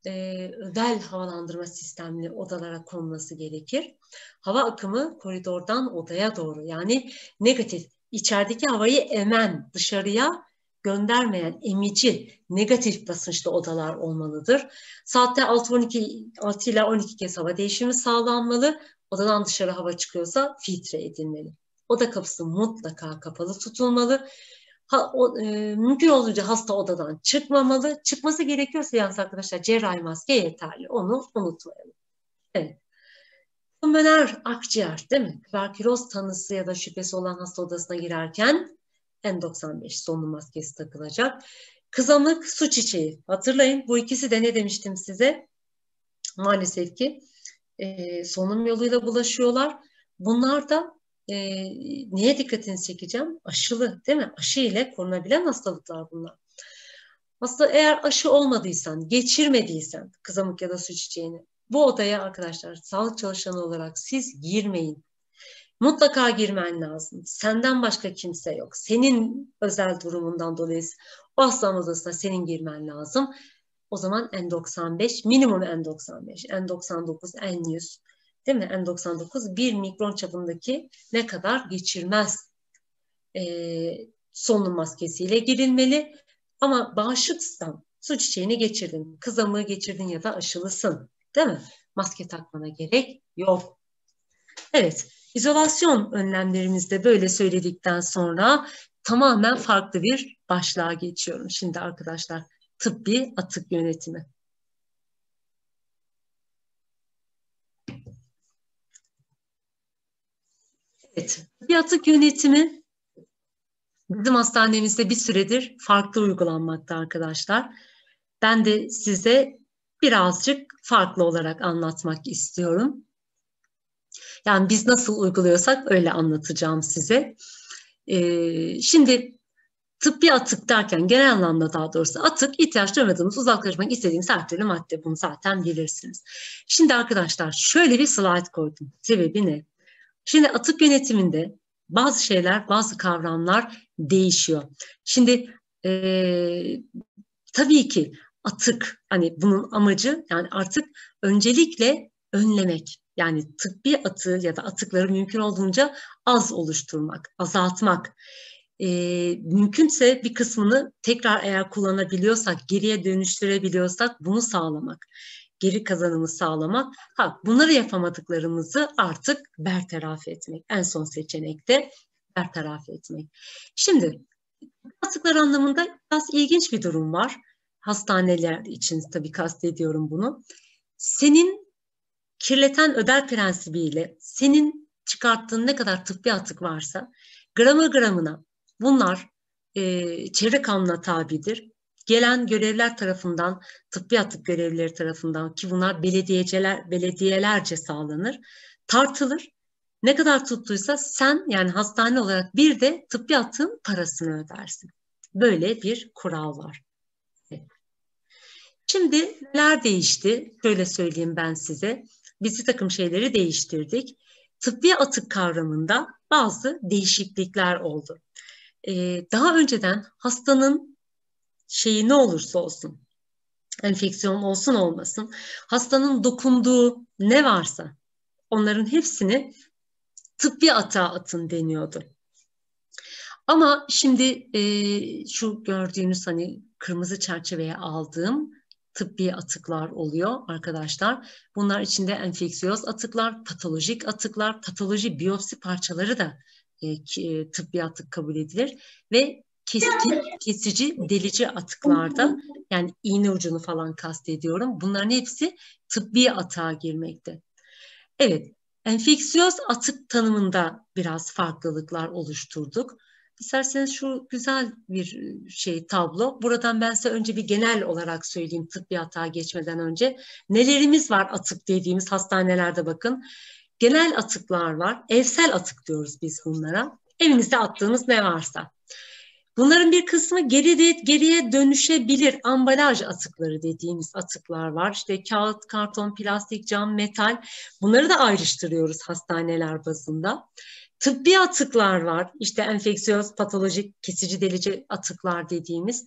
S1: e, ödel havalandırma sistemli odalara konması gerekir. Hava akımı koridordan odaya doğru yani negatif içerideki havayı emen, dışarıya göndermeyen, emici, negatif basınçlı odalar olmalıdır. Saatte 6-12, 6 ile 12 kez hava değişimi sağlanmalı. Odadan dışarı hava çıkıyorsa filtre edilmeli. Oda kapısı mutlaka kapalı tutulmalı. Ha, o, e, mümkün olduğunca hasta odadan çıkmamalı. Çıkması gerekiyorsa yalnız arkadaşlar cerrahi maske yeterli. Onu unutmayalım. Evet. Pömeler akciğer değil mi? Tüberküloz tanısı ya da şüphesi olan hasta odasına girerken N95 solunum maskesi takılacak. Kızamık, su çiçeği. Hatırlayın bu ikisi de ne demiştim size? Maalesef ki e, solunum yoluyla bulaşıyorlar. Bunlar da e, niye dikkatini çekeceğim? Aşılı değil mi? Aşı ile korunabilen hastalıklar bunlar. Aslında eğer aşı olmadıysan, geçirmediysen kızamık ya da su çiçeğini bu odaya arkadaşlar sağlık çalışanı olarak siz girmeyin. Mutlaka girmen lazım. Senden başka kimse yok. Senin özel durumundan dolayı o aslan odasına senin girmen lazım. O zaman N95 minimum N95, N99, N100 değil mi? N99 bir mikron çapındaki ne kadar geçirmez e, solunum maskesiyle girilmeli. Ama bağışıksan su çiçeğini geçirdin, kızamığı geçirdin ya da aşılısın. Değil mi? Maske takmana gerek yok. Evet, izolasyon önlemlerimizde böyle söyledikten sonra tamamen farklı bir başlığa geçiyorum. Şimdi arkadaşlar tıbbi atık yönetimi. Evet, bir atık yönetimi bizim hastanemizde bir süredir farklı uygulanmakta arkadaşlar. Ben de size birazcık farklı olarak anlatmak istiyorum. Yani biz nasıl uyguluyorsak öyle anlatacağım size. Ee, şimdi tıbbi atık derken genel anlamda daha doğrusu atık ihtiyaç duymadığımız uzaklaşmak istediğiniz her madde bunu zaten bilirsiniz. Şimdi arkadaşlar şöyle bir slide koydum. Sebebi ne? Şimdi atık yönetiminde bazı şeyler, bazı kavramlar değişiyor. Şimdi e, tabii ki atık hani bunun amacı yani artık öncelikle önlemek. Yani tıbbi atığı ya da atıkları mümkün olduğunca az oluşturmak, azaltmak. E, mümkünse bir kısmını tekrar eğer kullanabiliyorsak, geriye dönüştürebiliyorsak bunu sağlamak geri kazanımı sağlamak. Ha, bunları yapamadıklarımızı artık bertaraf etmek. En son seçenekte bertaraf etmek. Şimdi atıklar anlamında biraz ilginç bir durum var hastaneler için tabii kastediyorum bunu. Senin kirleten ödel prensibiyle senin çıkarttığın ne kadar tıbbi atık varsa gramı gramına bunlar e, çevre kanuna tabidir. Gelen görevler tarafından, tıbbi atık görevlileri tarafından ki bunlar belediyeceler belediyelerce sağlanır, tartılır. Ne kadar tuttuysa sen yani hastane olarak bir de tıbbi atığın parasını ödersin. Böyle bir kural var. Şimdi neler değişti? Şöyle söyleyeyim ben size. Biz bir takım şeyleri değiştirdik. Tıbbi atık kavramında bazı değişiklikler oldu. Ee, daha önceden hastanın şeyi ne olursa olsun, enfeksiyon olsun olmasın, hastanın dokunduğu ne varsa onların hepsini tıbbi atığa atın deniyordu. Ama şimdi e, şu gördüğünüz hani kırmızı çerçeveye aldığım tıbbi atıklar oluyor arkadaşlar. Bunlar içinde enfeksiyöz atıklar, patolojik atıklar, patoloji biyopsi parçaları da e, e tıbbi atık kabul edilir ve keskin, kesici, delici atıklarda yani iğne ucunu falan kastediyorum. Bunların hepsi tıbbi atağa girmekte. Evet, enfeksiyöz atık tanımında biraz farklılıklar oluşturduk. İsterseniz şu güzel bir e, şey tablo. Buradan ben size önce bir genel olarak söyleyeyim tıbbi hata geçmeden önce. Nelerimiz var atık dediğimiz hastanelerde bakın. Genel atıklar var. Evsel atık diyoruz biz bunlara. Evinizde attığınız ne varsa. Bunların bir kısmı geri de, geriye dönüşebilir ambalaj atıkları dediğimiz atıklar var. İşte kağıt, karton, plastik, cam, metal bunları da ayrıştırıyoruz hastaneler bazında. Tıbbi atıklar var. İşte enfeksiyöz, patolojik, kesici delici atıklar dediğimiz.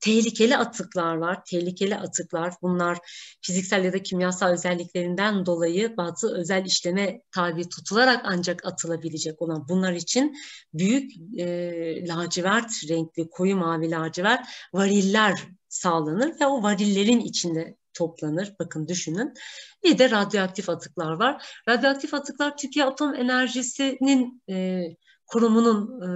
S1: Tehlikeli atıklar var. Tehlikeli atıklar bunlar fiziksel ya da kimyasal özelliklerinden dolayı bazı özel işleme tabi tutularak ancak atılabilecek olan bunlar için büyük e, lacivert renkli koyu mavi lacivert variller sağlanır ve o varillerin içinde toplanır. Bakın düşünün. Bir de radyoaktif atıklar var. Radyoaktif atıklar Türkiye Atom Enerjisi'nin e, kurumunun e,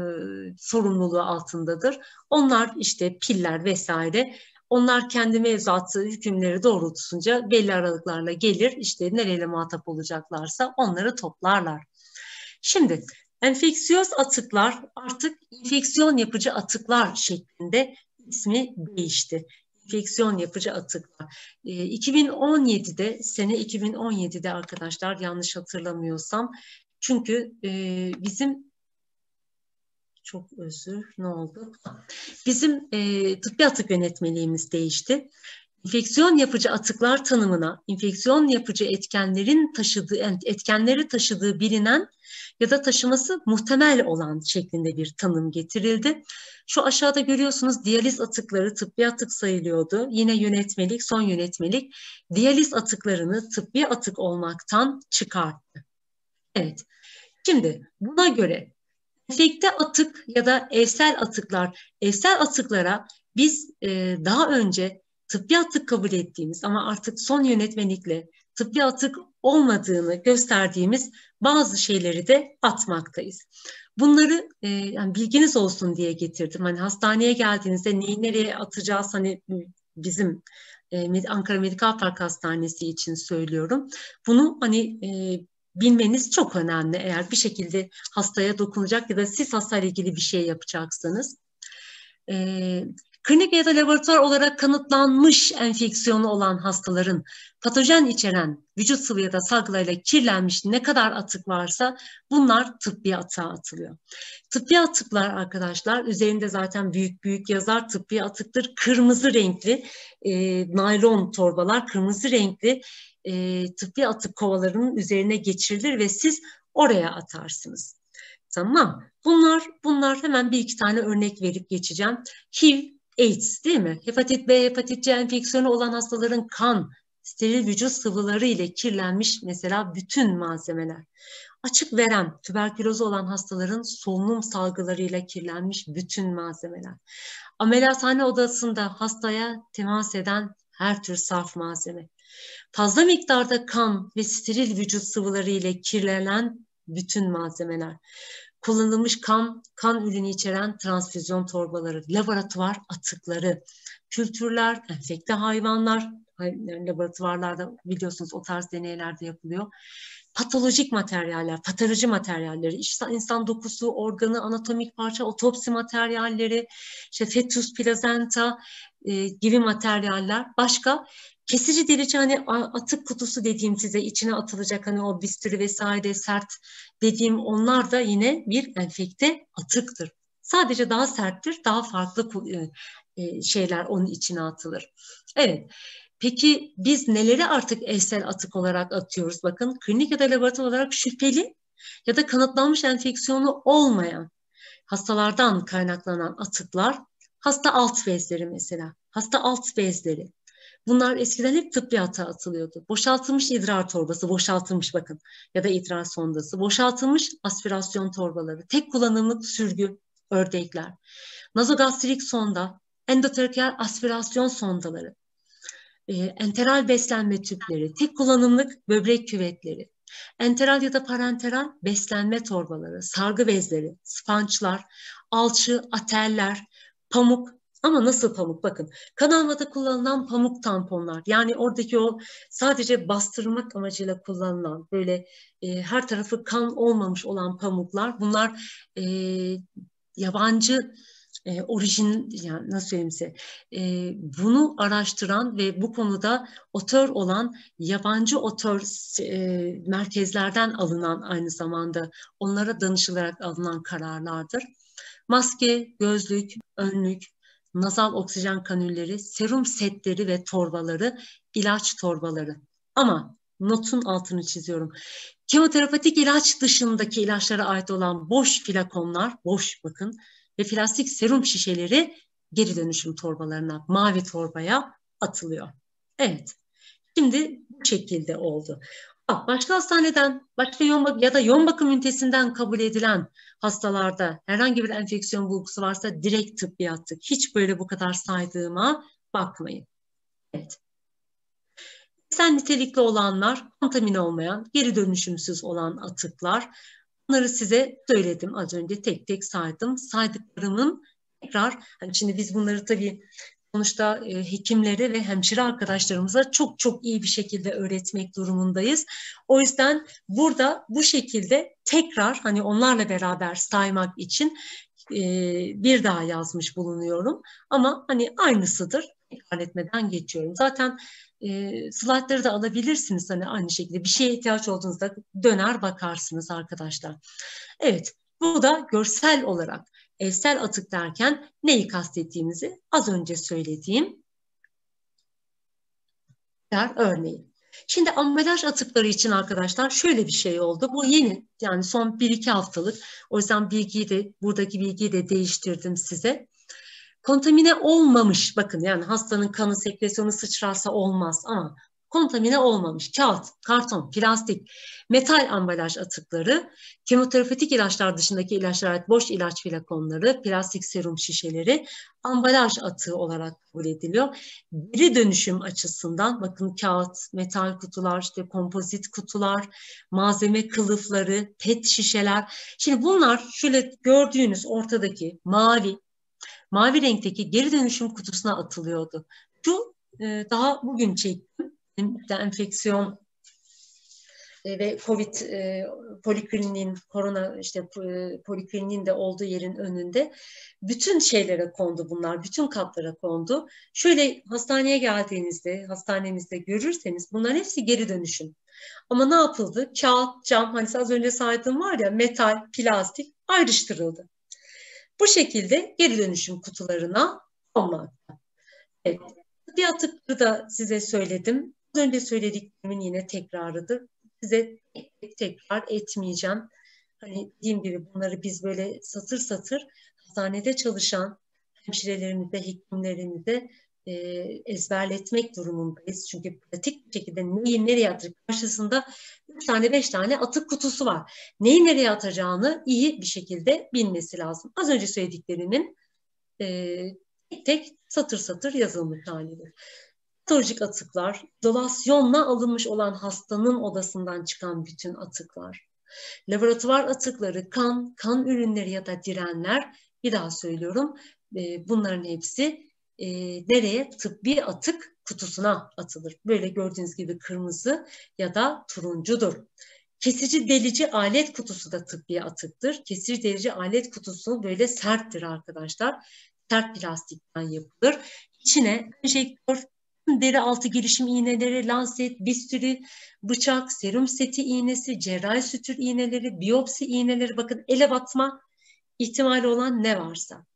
S1: sorumluluğu altındadır. Onlar işte piller vesaire onlar kendi mevzuatı hükümleri doğrultusunca belli aralıklarla gelir. İşte nereyle muhatap olacaklarsa onları toplarlar. Şimdi enfeksiyöz atıklar artık infeksiyon yapıcı atıklar şeklinde ismi değişti enfeksiyon yapıcı atıkla. E, 2017'de, sene 2017'de arkadaşlar yanlış hatırlamıyorsam. Çünkü e, bizim çok özür ne oldu? Bizim e, tıbbi atık yönetmeliğimiz değişti. Infeksiyon yapıcı atıklar tanımına, infeksiyon yapıcı etkenlerin taşıdığı, etkenleri taşıdığı bilinen ya da taşıması muhtemel olan şeklinde bir tanım getirildi. Şu aşağıda görüyorsunuz diyaliz atıkları tıbbi atık sayılıyordu. Yine yönetmelik, son yönetmelik diyaliz atıklarını tıbbi atık olmaktan çıkarttı. Evet, şimdi buna göre enfekte atık ya da evsel atıklar, evsel atıklara biz e, daha önce tıbbi atık kabul ettiğimiz ama artık son yönetmenlikle tıbbi atık olmadığını gösterdiğimiz bazı şeyleri de atmaktayız. Bunları e, yani bilginiz olsun diye getirdim. Hani hastaneye geldiğinizde neyi nereye atacağız hani bizim e, Ankara Medikal Park Hastanesi için söylüyorum. Bunu hani e, bilmeniz çok önemli eğer bir şekilde hastaya dokunacak ya da siz hastayla ilgili bir şey yapacaksanız. E, Klinik ya da laboratuvar olarak kanıtlanmış enfeksiyonu olan hastaların patojen içeren vücut sıvı ya da salgılarıyla kirlenmiş ne kadar atık varsa bunlar tıbbi atığa atılıyor. Tıbbi atıklar arkadaşlar üzerinde zaten büyük büyük yazar tıbbi atıktır. Kırmızı renkli e, naylon torbalar, kırmızı renkli e, tıbbi atık kovalarının üzerine geçirilir ve siz oraya atarsınız. Tamam. Bunlar bunlar hemen bir iki tane örnek verip geçeceğim. HIV AIDS değil mi? Hepatit B, hepatit C enfeksiyonu olan hastaların kan, steril vücut sıvıları ile kirlenmiş mesela bütün malzemeler. Açık verem, tüberkülozu olan hastaların solunum salgılarıyla kirlenmiş bütün malzemeler. Ameliyathane odasında hastaya temas eden her tür saf malzeme. Fazla miktarda kan ve steril vücut sıvıları ile kirlenen bütün malzemeler kullanılmış kan, kan ürünü içeren transfüzyon torbaları, laboratuvar atıkları, kültürler, enfekte hayvanlar, laboratuvarlarda biliyorsunuz o tarz deneylerde yapılıyor. Patolojik materyaller, patoloji materyalleri, insan dokusu, organı, anatomik parça, otopsi materyalleri, işte fetüs, plazenta e, gibi materyaller. Başka Kesici delici hani atık kutusu dediğim size içine atılacak hani o bistürü vesaire sert dediğim onlar da yine bir enfekte atıktır. Sadece daha serttir, daha farklı e, e, şeyler onun içine atılır. Evet. Peki biz neleri artık eşsel atık olarak atıyoruz? Bakın klinik ya da laboratuvar olarak şüpheli ya da kanıtlanmış enfeksiyonu olmayan hastalardan kaynaklanan atıklar hasta alt bezleri mesela. Hasta alt bezleri. Bunlar eskiden hep tıbbi tıbbiyata atılıyordu. Boşaltılmış idrar torbası, boşaltılmış bakın ya da idrar sondası, boşaltılmış aspirasyon torbaları, tek kullanımlık sürgü, ördekler, nazogastrik sonda, endotrakeal aspirasyon sondaları, e, enteral beslenme tüpleri, tek kullanımlık böbrek küvetleri, enteral ya da parenteral beslenme torbaları, sargı bezleri, spançlar, alçı, ateller, pamuk, ama nasıl pamuk? Bakın kanalmada kullanılan pamuk tamponlar yani oradaki o sadece bastırmak amacıyla kullanılan böyle e, her tarafı kan olmamış olan pamuklar bunlar e, yabancı e, orijin yani nasıl söyleyeyim size e, bunu araştıran ve bu konuda otör olan yabancı otör e, merkezlerden alınan aynı zamanda onlara danışılarak alınan kararlardır. Maske, gözlük, önlük, nazal oksijen kanülleri, serum setleri ve torbaları, ilaç torbaları. Ama notun altını çiziyorum. Kemoterapatik ilaç dışındaki ilaçlara ait olan boş flakonlar, boş bakın ve plastik serum şişeleri geri dönüşüm torbalarına, mavi torbaya atılıyor. Evet. Şimdi bu şekilde oldu başka hastaneden, başka yoğun ya da yoğun bakım ünitesinden kabul edilen hastalarda herhangi bir enfeksiyon bulgusu varsa direkt tıbbi tıbbiyattır. Hiç böyle bu kadar saydığıma bakmayın. Evet. Sen nitelikli olanlar, kontamin olmayan, geri dönüşümsüz olan atıklar. Bunları size söyledim az önce tek tek saydım. Saydıklarımın tekrar, hani şimdi biz bunları tabii sonuçta e, hekimlere ve hemşire arkadaşlarımıza çok çok iyi bir şekilde öğretmek durumundayız. O yüzden burada bu şekilde tekrar hani onlarla beraber saymak için e, bir daha yazmış bulunuyorum. Ama hani aynısıdır. Tekrar etmeden geçiyorum. Zaten e, slaytları da alabilirsiniz hani aynı şekilde. Bir şeye ihtiyaç olduğunuzda döner bakarsınız arkadaşlar. Evet bu da görsel olarak evsel atık derken neyi kastettiğimizi az önce söylediğim yer örneği. Şimdi ambalaj atıkları için arkadaşlar şöyle bir şey oldu. Bu yeni yani son 1-2 haftalık. O yüzden bilgiyi de buradaki bilgiyi de değiştirdim size. Kontamine olmamış bakın yani hastanın kanı sekresyonu sıçrarsa olmaz ama kontamine olmamış kağıt, karton, plastik, metal ambalaj atıkları, kemoterapetik ilaçlar dışındaki ilaçlar, ait boş ilaç flakonları, plastik serum şişeleri ambalaj atığı olarak kabul ediliyor. Geri dönüşüm açısından bakın kağıt, metal kutular, işte kompozit kutular, malzeme kılıfları, pet şişeler. Şimdi bunlar şöyle gördüğünüz ortadaki mavi, mavi renkteki geri dönüşüm kutusuna atılıyordu. Şu e, daha bugün çektim enfeksiyon e, ve Covid e, polikliniğin, korona işte e, polikliniğin de olduğu yerin önünde bütün şeylere kondu bunlar, bütün katlara kondu. Şöyle hastaneye geldiğinizde, hastanemizde görürseniz bunların hepsi geri dönüşüm. Ama ne yapıldı? Kağıt, cam, hani az önce saydığım var ya metal, plastik ayrıştırıldı. Bu şekilde geri dönüşüm kutularına konmakta. Evet. Tabiat tıbbı da size söyledim Az önce söylediklerimin yine tekrarıdır. Size tekrar etmeyeceğim. Hani dediğim gibi bunları biz böyle satır satır hastanede çalışan hemşirelerimize, hekimlerimize e, ezberletmek durumundayız. Çünkü pratik bir şekilde neyi nereye atacak karşısında 3 tane 5 tane atık kutusu var. Neyi nereye atacağını iyi bir şekilde bilmesi lazım. Az önce söylediklerimin e, tek tek satır satır yazılmış halidir patolojik atıklar, dolasyonla alınmış olan hastanın odasından çıkan bütün atıklar, laboratuvar atıkları, kan, kan ürünleri ya da direnler, bir daha söylüyorum, e, bunların hepsi e, nereye? Tıbbi atık kutusuna atılır. Böyle gördüğünüz gibi kırmızı ya da turuncudur. Kesici delici alet kutusu da tıbbi atıktır. Kesici delici alet kutusu böyle serttir arkadaşlar. Sert plastikten yapılır. İçine enjektör, deri altı girişim iğneleri, lanset, bistüri, bıçak, serum seti iğnesi, cerrahi sütür iğneleri, biyopsi iğneleri bakın ele batma ihtimali olan ne varsa.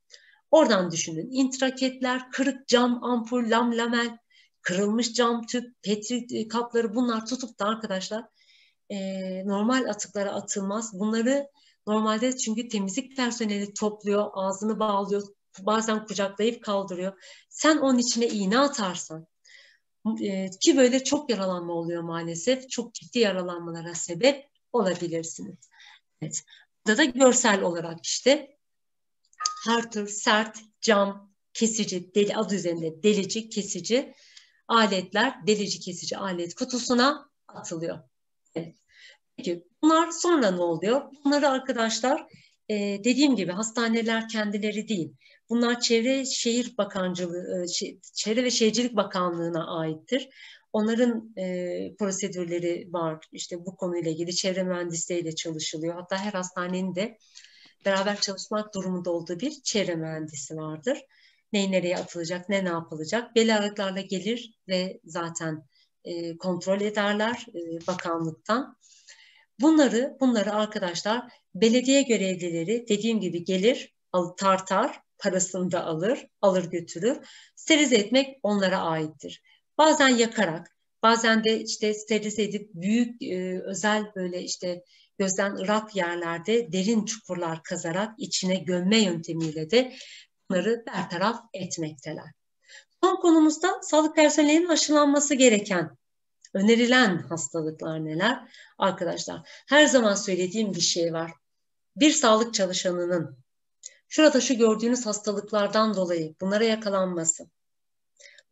S1: Oradan düşünün. İntraketler, kırık cam ampul, lam lamel, kırılmış cam tüp, petri e, kapları bunlar tutup da arkadaşlar e, normal atıklara atılmaz. Bunları normalde çünkü temizlik personeli topluyor, ağzını bağlıyor, bazen kucaklayıp kaldırıyor. Sen onun içine iğne atarsan, ee, ki böyle çok yaralanma oluyor maalesef. Çok ciddi yaralanmalara sebep olabilirsiniz. Evet. Burada da görsel olarak işte her tür sert, cam, kesici, deli, adı üzerinde delici, kesici aletler, delici, kesici alet kutusuna atılıyor. Evet. Peki bunlar sonra ne oluyor? Bunları arkadaşlar e, dediğim gibi hastaneler kendileri değil, Bunlar Çevre Şehir Bakancılığı, e, Çevre ve Şehircilik Bakanlığı'na aittir. Onların e, prosedürleri var. İşte bu konuyla ilgili çevre mühendisliğiyle çalışılıyor. Hatta her hastanenin de beraber çalışmak durumunda olduğu bir çevre mühendisi vardır. Neyi nereye atılacak, ne ne yapılacak. Belli aralıklarla gelir ve zaten e, kontrol ederler e, bakanlıktan. Bunları, bunları arkadaşlar belediye görevlileri dediğim gibi gelir, tartar parasını da alır, alır götürür. Sterilize etmek onlara aittir. Bazen yakarak, bazen de işte sterilize edip büyük e, özel böyle işte gözden ırak yerlerde derin çukurlar kazarak içine gömme yöntemiyle de bunları bertaraf etmekteler. Son konumuzda sağlık personelinin aşılanması gereken önerilen hastalıklar neler? Arkadaşlar her zaman söylediğim bir şey var. Bir sağlık çalışanının şurada taşı gördüğünüz hastalıklardan dolayı bunlara yakalanması,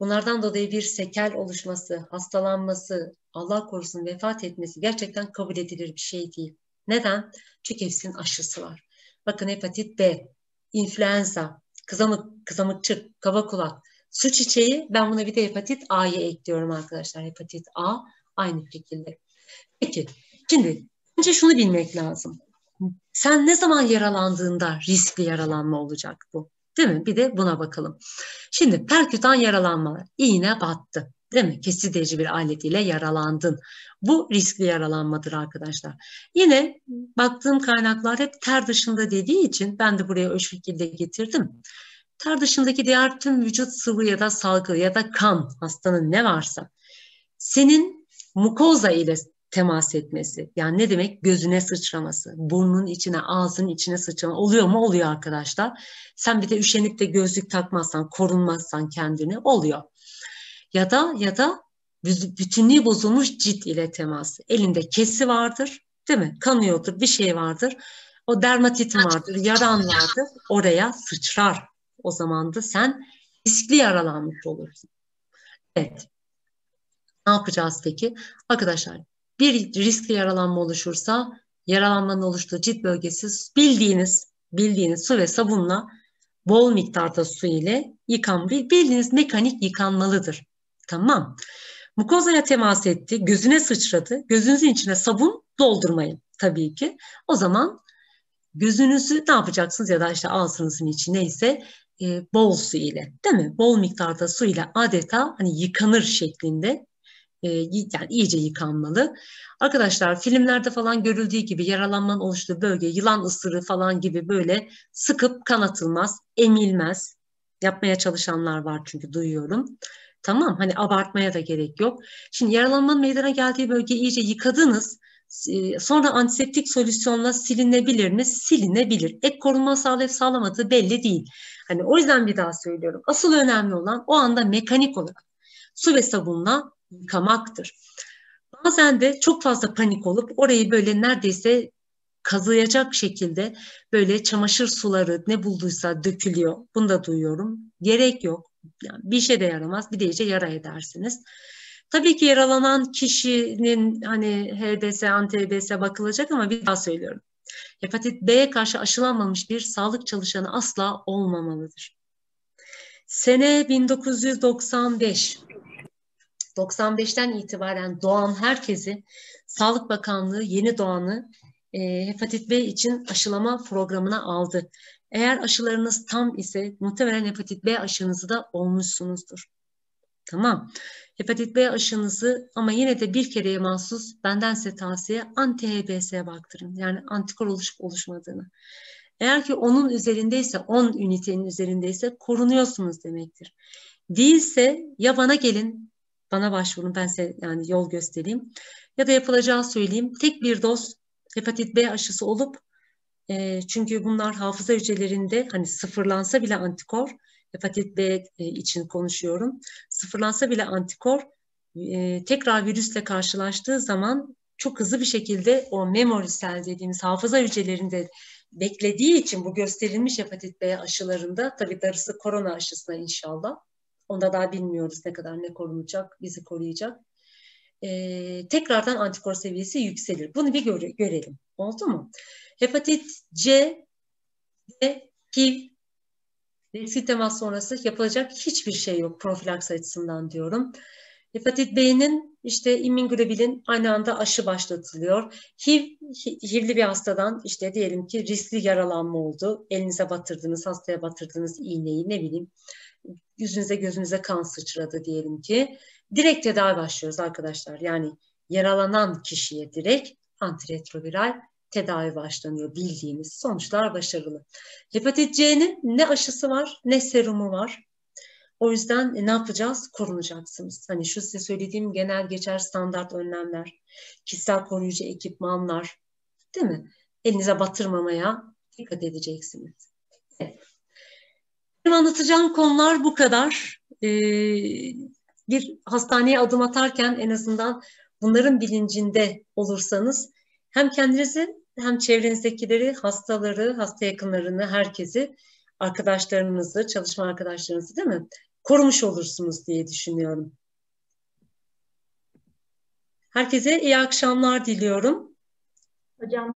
S1: bunlardan dolayı bir sekel oluşması, hastalanması, Allah korusun vefat etmesi gerçekten kabul edilir bir şey değil. Neden? Çünkü hepsinin aşısı var. Bakın hepatit B, influenza, kızamık, kızamıkçık, kaba kulak, su çiçeği. Ben buna bir de hepatit A'yı ekliyorum arkadaşlar. Hepatit A aynı şekilde. Peki şimdi önce şunu bilmek lazım. Sen ne zaman yaralandığında riskli yaralanma olacak bu. Değil mi? Bir de buna bakalım. Şimdi perkütan yaralanmalar. İğne battı. Değil mi? Kesici bir alet ile yaralandın. Bu riskli yaralanmadır arkadaşlar. Yine baktığım kaynaklar hep ter dışında dediği için ben de buraya o şekilde getirdim. Ter dışındaki diğer tüm vücut sıvı ya da salgı ya da kan hastanın ne varsa senin mukoza ile temas etmesi. Yani ne demek? Gözüne sıçraması, burnun içine, ağzının içine sıçrama. Oluyor mu? Oluyor arkadaşlar. Sen bir de üşenip de gözlük takmazsan, korunmazsan kendini oluyor. Ya da ya da bütünlüğü bozulmuş cilt ile temas. Elinde kesi vardır, değil mi? Kanıyordur, bir şey vardır. O dermatit vardır, yaran vardır. Oraya sıçrar. O zaman da sen riskli yaralanmış olursun. Evet. Ne yapacağız peki? Arkadaşlar bir riskli yaralanma oluşursa yaralanmanın oluştuğu cilt bölgesi bildiğiniz bildiğiniz su ve sabunla bol miktarda su ile yıkan bildiğiniz mekanik yıkanmalıdır. Tamam. Mukozaya temas etti, gözüne sıçradı. Gözünüzün içine sabun doldurmayın tabii ki. O zaman gözünüzü ne yapacaksınız ya da işte ağzınızın içi neyse e, bol su ile değil mi? Bol miktarda su ile adeta hani yıkanır şeklinde e, yani iyice yıkanmalı. Arkadaşlar filmlerde falan görüldüğü gibi yaralanmanın oluştuğu bölge yılan ısırığı falan gibi böyle sıkıp kanatılmaz, emilmez. Yapmaya çalışanlar var çünkü duyuyorum. Tamam hani abartmaya da gerek yok. Şimdi yaralanmanın meydana geldiği bölgeyi iyice yıkadınız. E, sonra antiseptik solüsyonla silinebilir mi? Silinebilir. Ek koruma sağlayıp sağlamadığı belli değil. Hani o yüzden bir daha söylüyorum. Asıl önemli olan o anda mekanik olarak su ve sabunla yıkamaktır. Bazen de çok fazla panik olup orayı böyle neredeyse kazıyacak şekilde böyle çamaşır suları ne bulduysa dökülüyor. Bunu da duyuyorum. Gerek yok. Yani bir işe de yaramaz. Bir de iyice yara edersiniz. Tabii ki yaralanan kişinin hani HDS, anti-HDS bakılacak ama bir daha söylüyorum. Hepatit B'ye karşı aşılanmamış bir sağlık çalışanı asla olmamalıdır. Sene 1995. 95'ten itibaren doğan herkesi Sağlık Bakanlığı yeni doğanı e, hepatit B için aşılama programına aldı. Eğer aşılarınız tam ise muhtemelen hepatit B aşınızı da olmuşsunuzdur. Tamam. Hepatit B aşınızı ama yine de bir kereye mahsus benden size tavsiye anti-HBS'ye baktırın. Yani antikor oluşup oluşmadığını. Eğer ki onun üzerindeyse, 10 ünitenin üzerindeyse korunuyorsunuz demektir. Değilse ya bana gelin bana başvurun ben size yani yol göstereyim. Ya da yapılacağı söyleyeyim. Tek bir doz hepatit B aşısı olup e, çünkü bunlar hafıza hücrelerinde hani sıfırlansa bile antikor hepatit B e, için konuşuyorum. Sıfırlansa bile antikor e, tekrar virüsle karşılaştığı zaman çok hızlı bir şekilde o memory cell dediğimiz hafıza hücrelerinde beklediği için bu gösterilmiş hepatit B aşılarında tabii darısı korona aşısına inşallah Onda daha bilmiyoruz ne kadar ne korunacak, bizi koruyacak. Ee, tekrardan antikor seviyesi yükselir. Bunu bir göre, görelim. Oldu mu? Hepatit C ve HIV riskli temas sonrası yapılacak hiçbir şey yok profilaks açısından diyorum. Hepatit B'nin işte immunoglobulin aynı anda aşı başlatılıyor. HIV, HIV'li bir hastadan işte diyelim ki riskli yaralanma oldu. Elinize batırdınız, hastaya batırdınız iğneyi ne bileyim yüzünüze gözünüze kan sıçradı diyelim ki. Direkt tedavi başlıyoruz arkadaşlar. Yani yaralanan kişiye direkt antiretroviral tedavi başlanıyor bildiğimiz sonuçlar başarılı. Hepatit C'nin ne aşısı var ne serumu var. O yüzden ne yapacağız? Korunacaksınız. Hani şu size söylediğim genel geçer standart önlemler, kişisel koruyucu ekipmanlar değil mi? Elinize batırmamaya dikkat edeceksiniz. Evet. Benim anlatacağım konular bu kadar. Ee, bir hastaneye adım atarken en azından bunların bilincinde olursanız hem kendinizi hem çevrenizdekileri, hastaları, hasta yakınlarını, herkesi, arkadaşlarınızı, çalışma arkadaşlarınızı değil mi? Korumuş olursunuz diye düşünüyorum. Herkese iyi akşamlar diliyorum. Hocam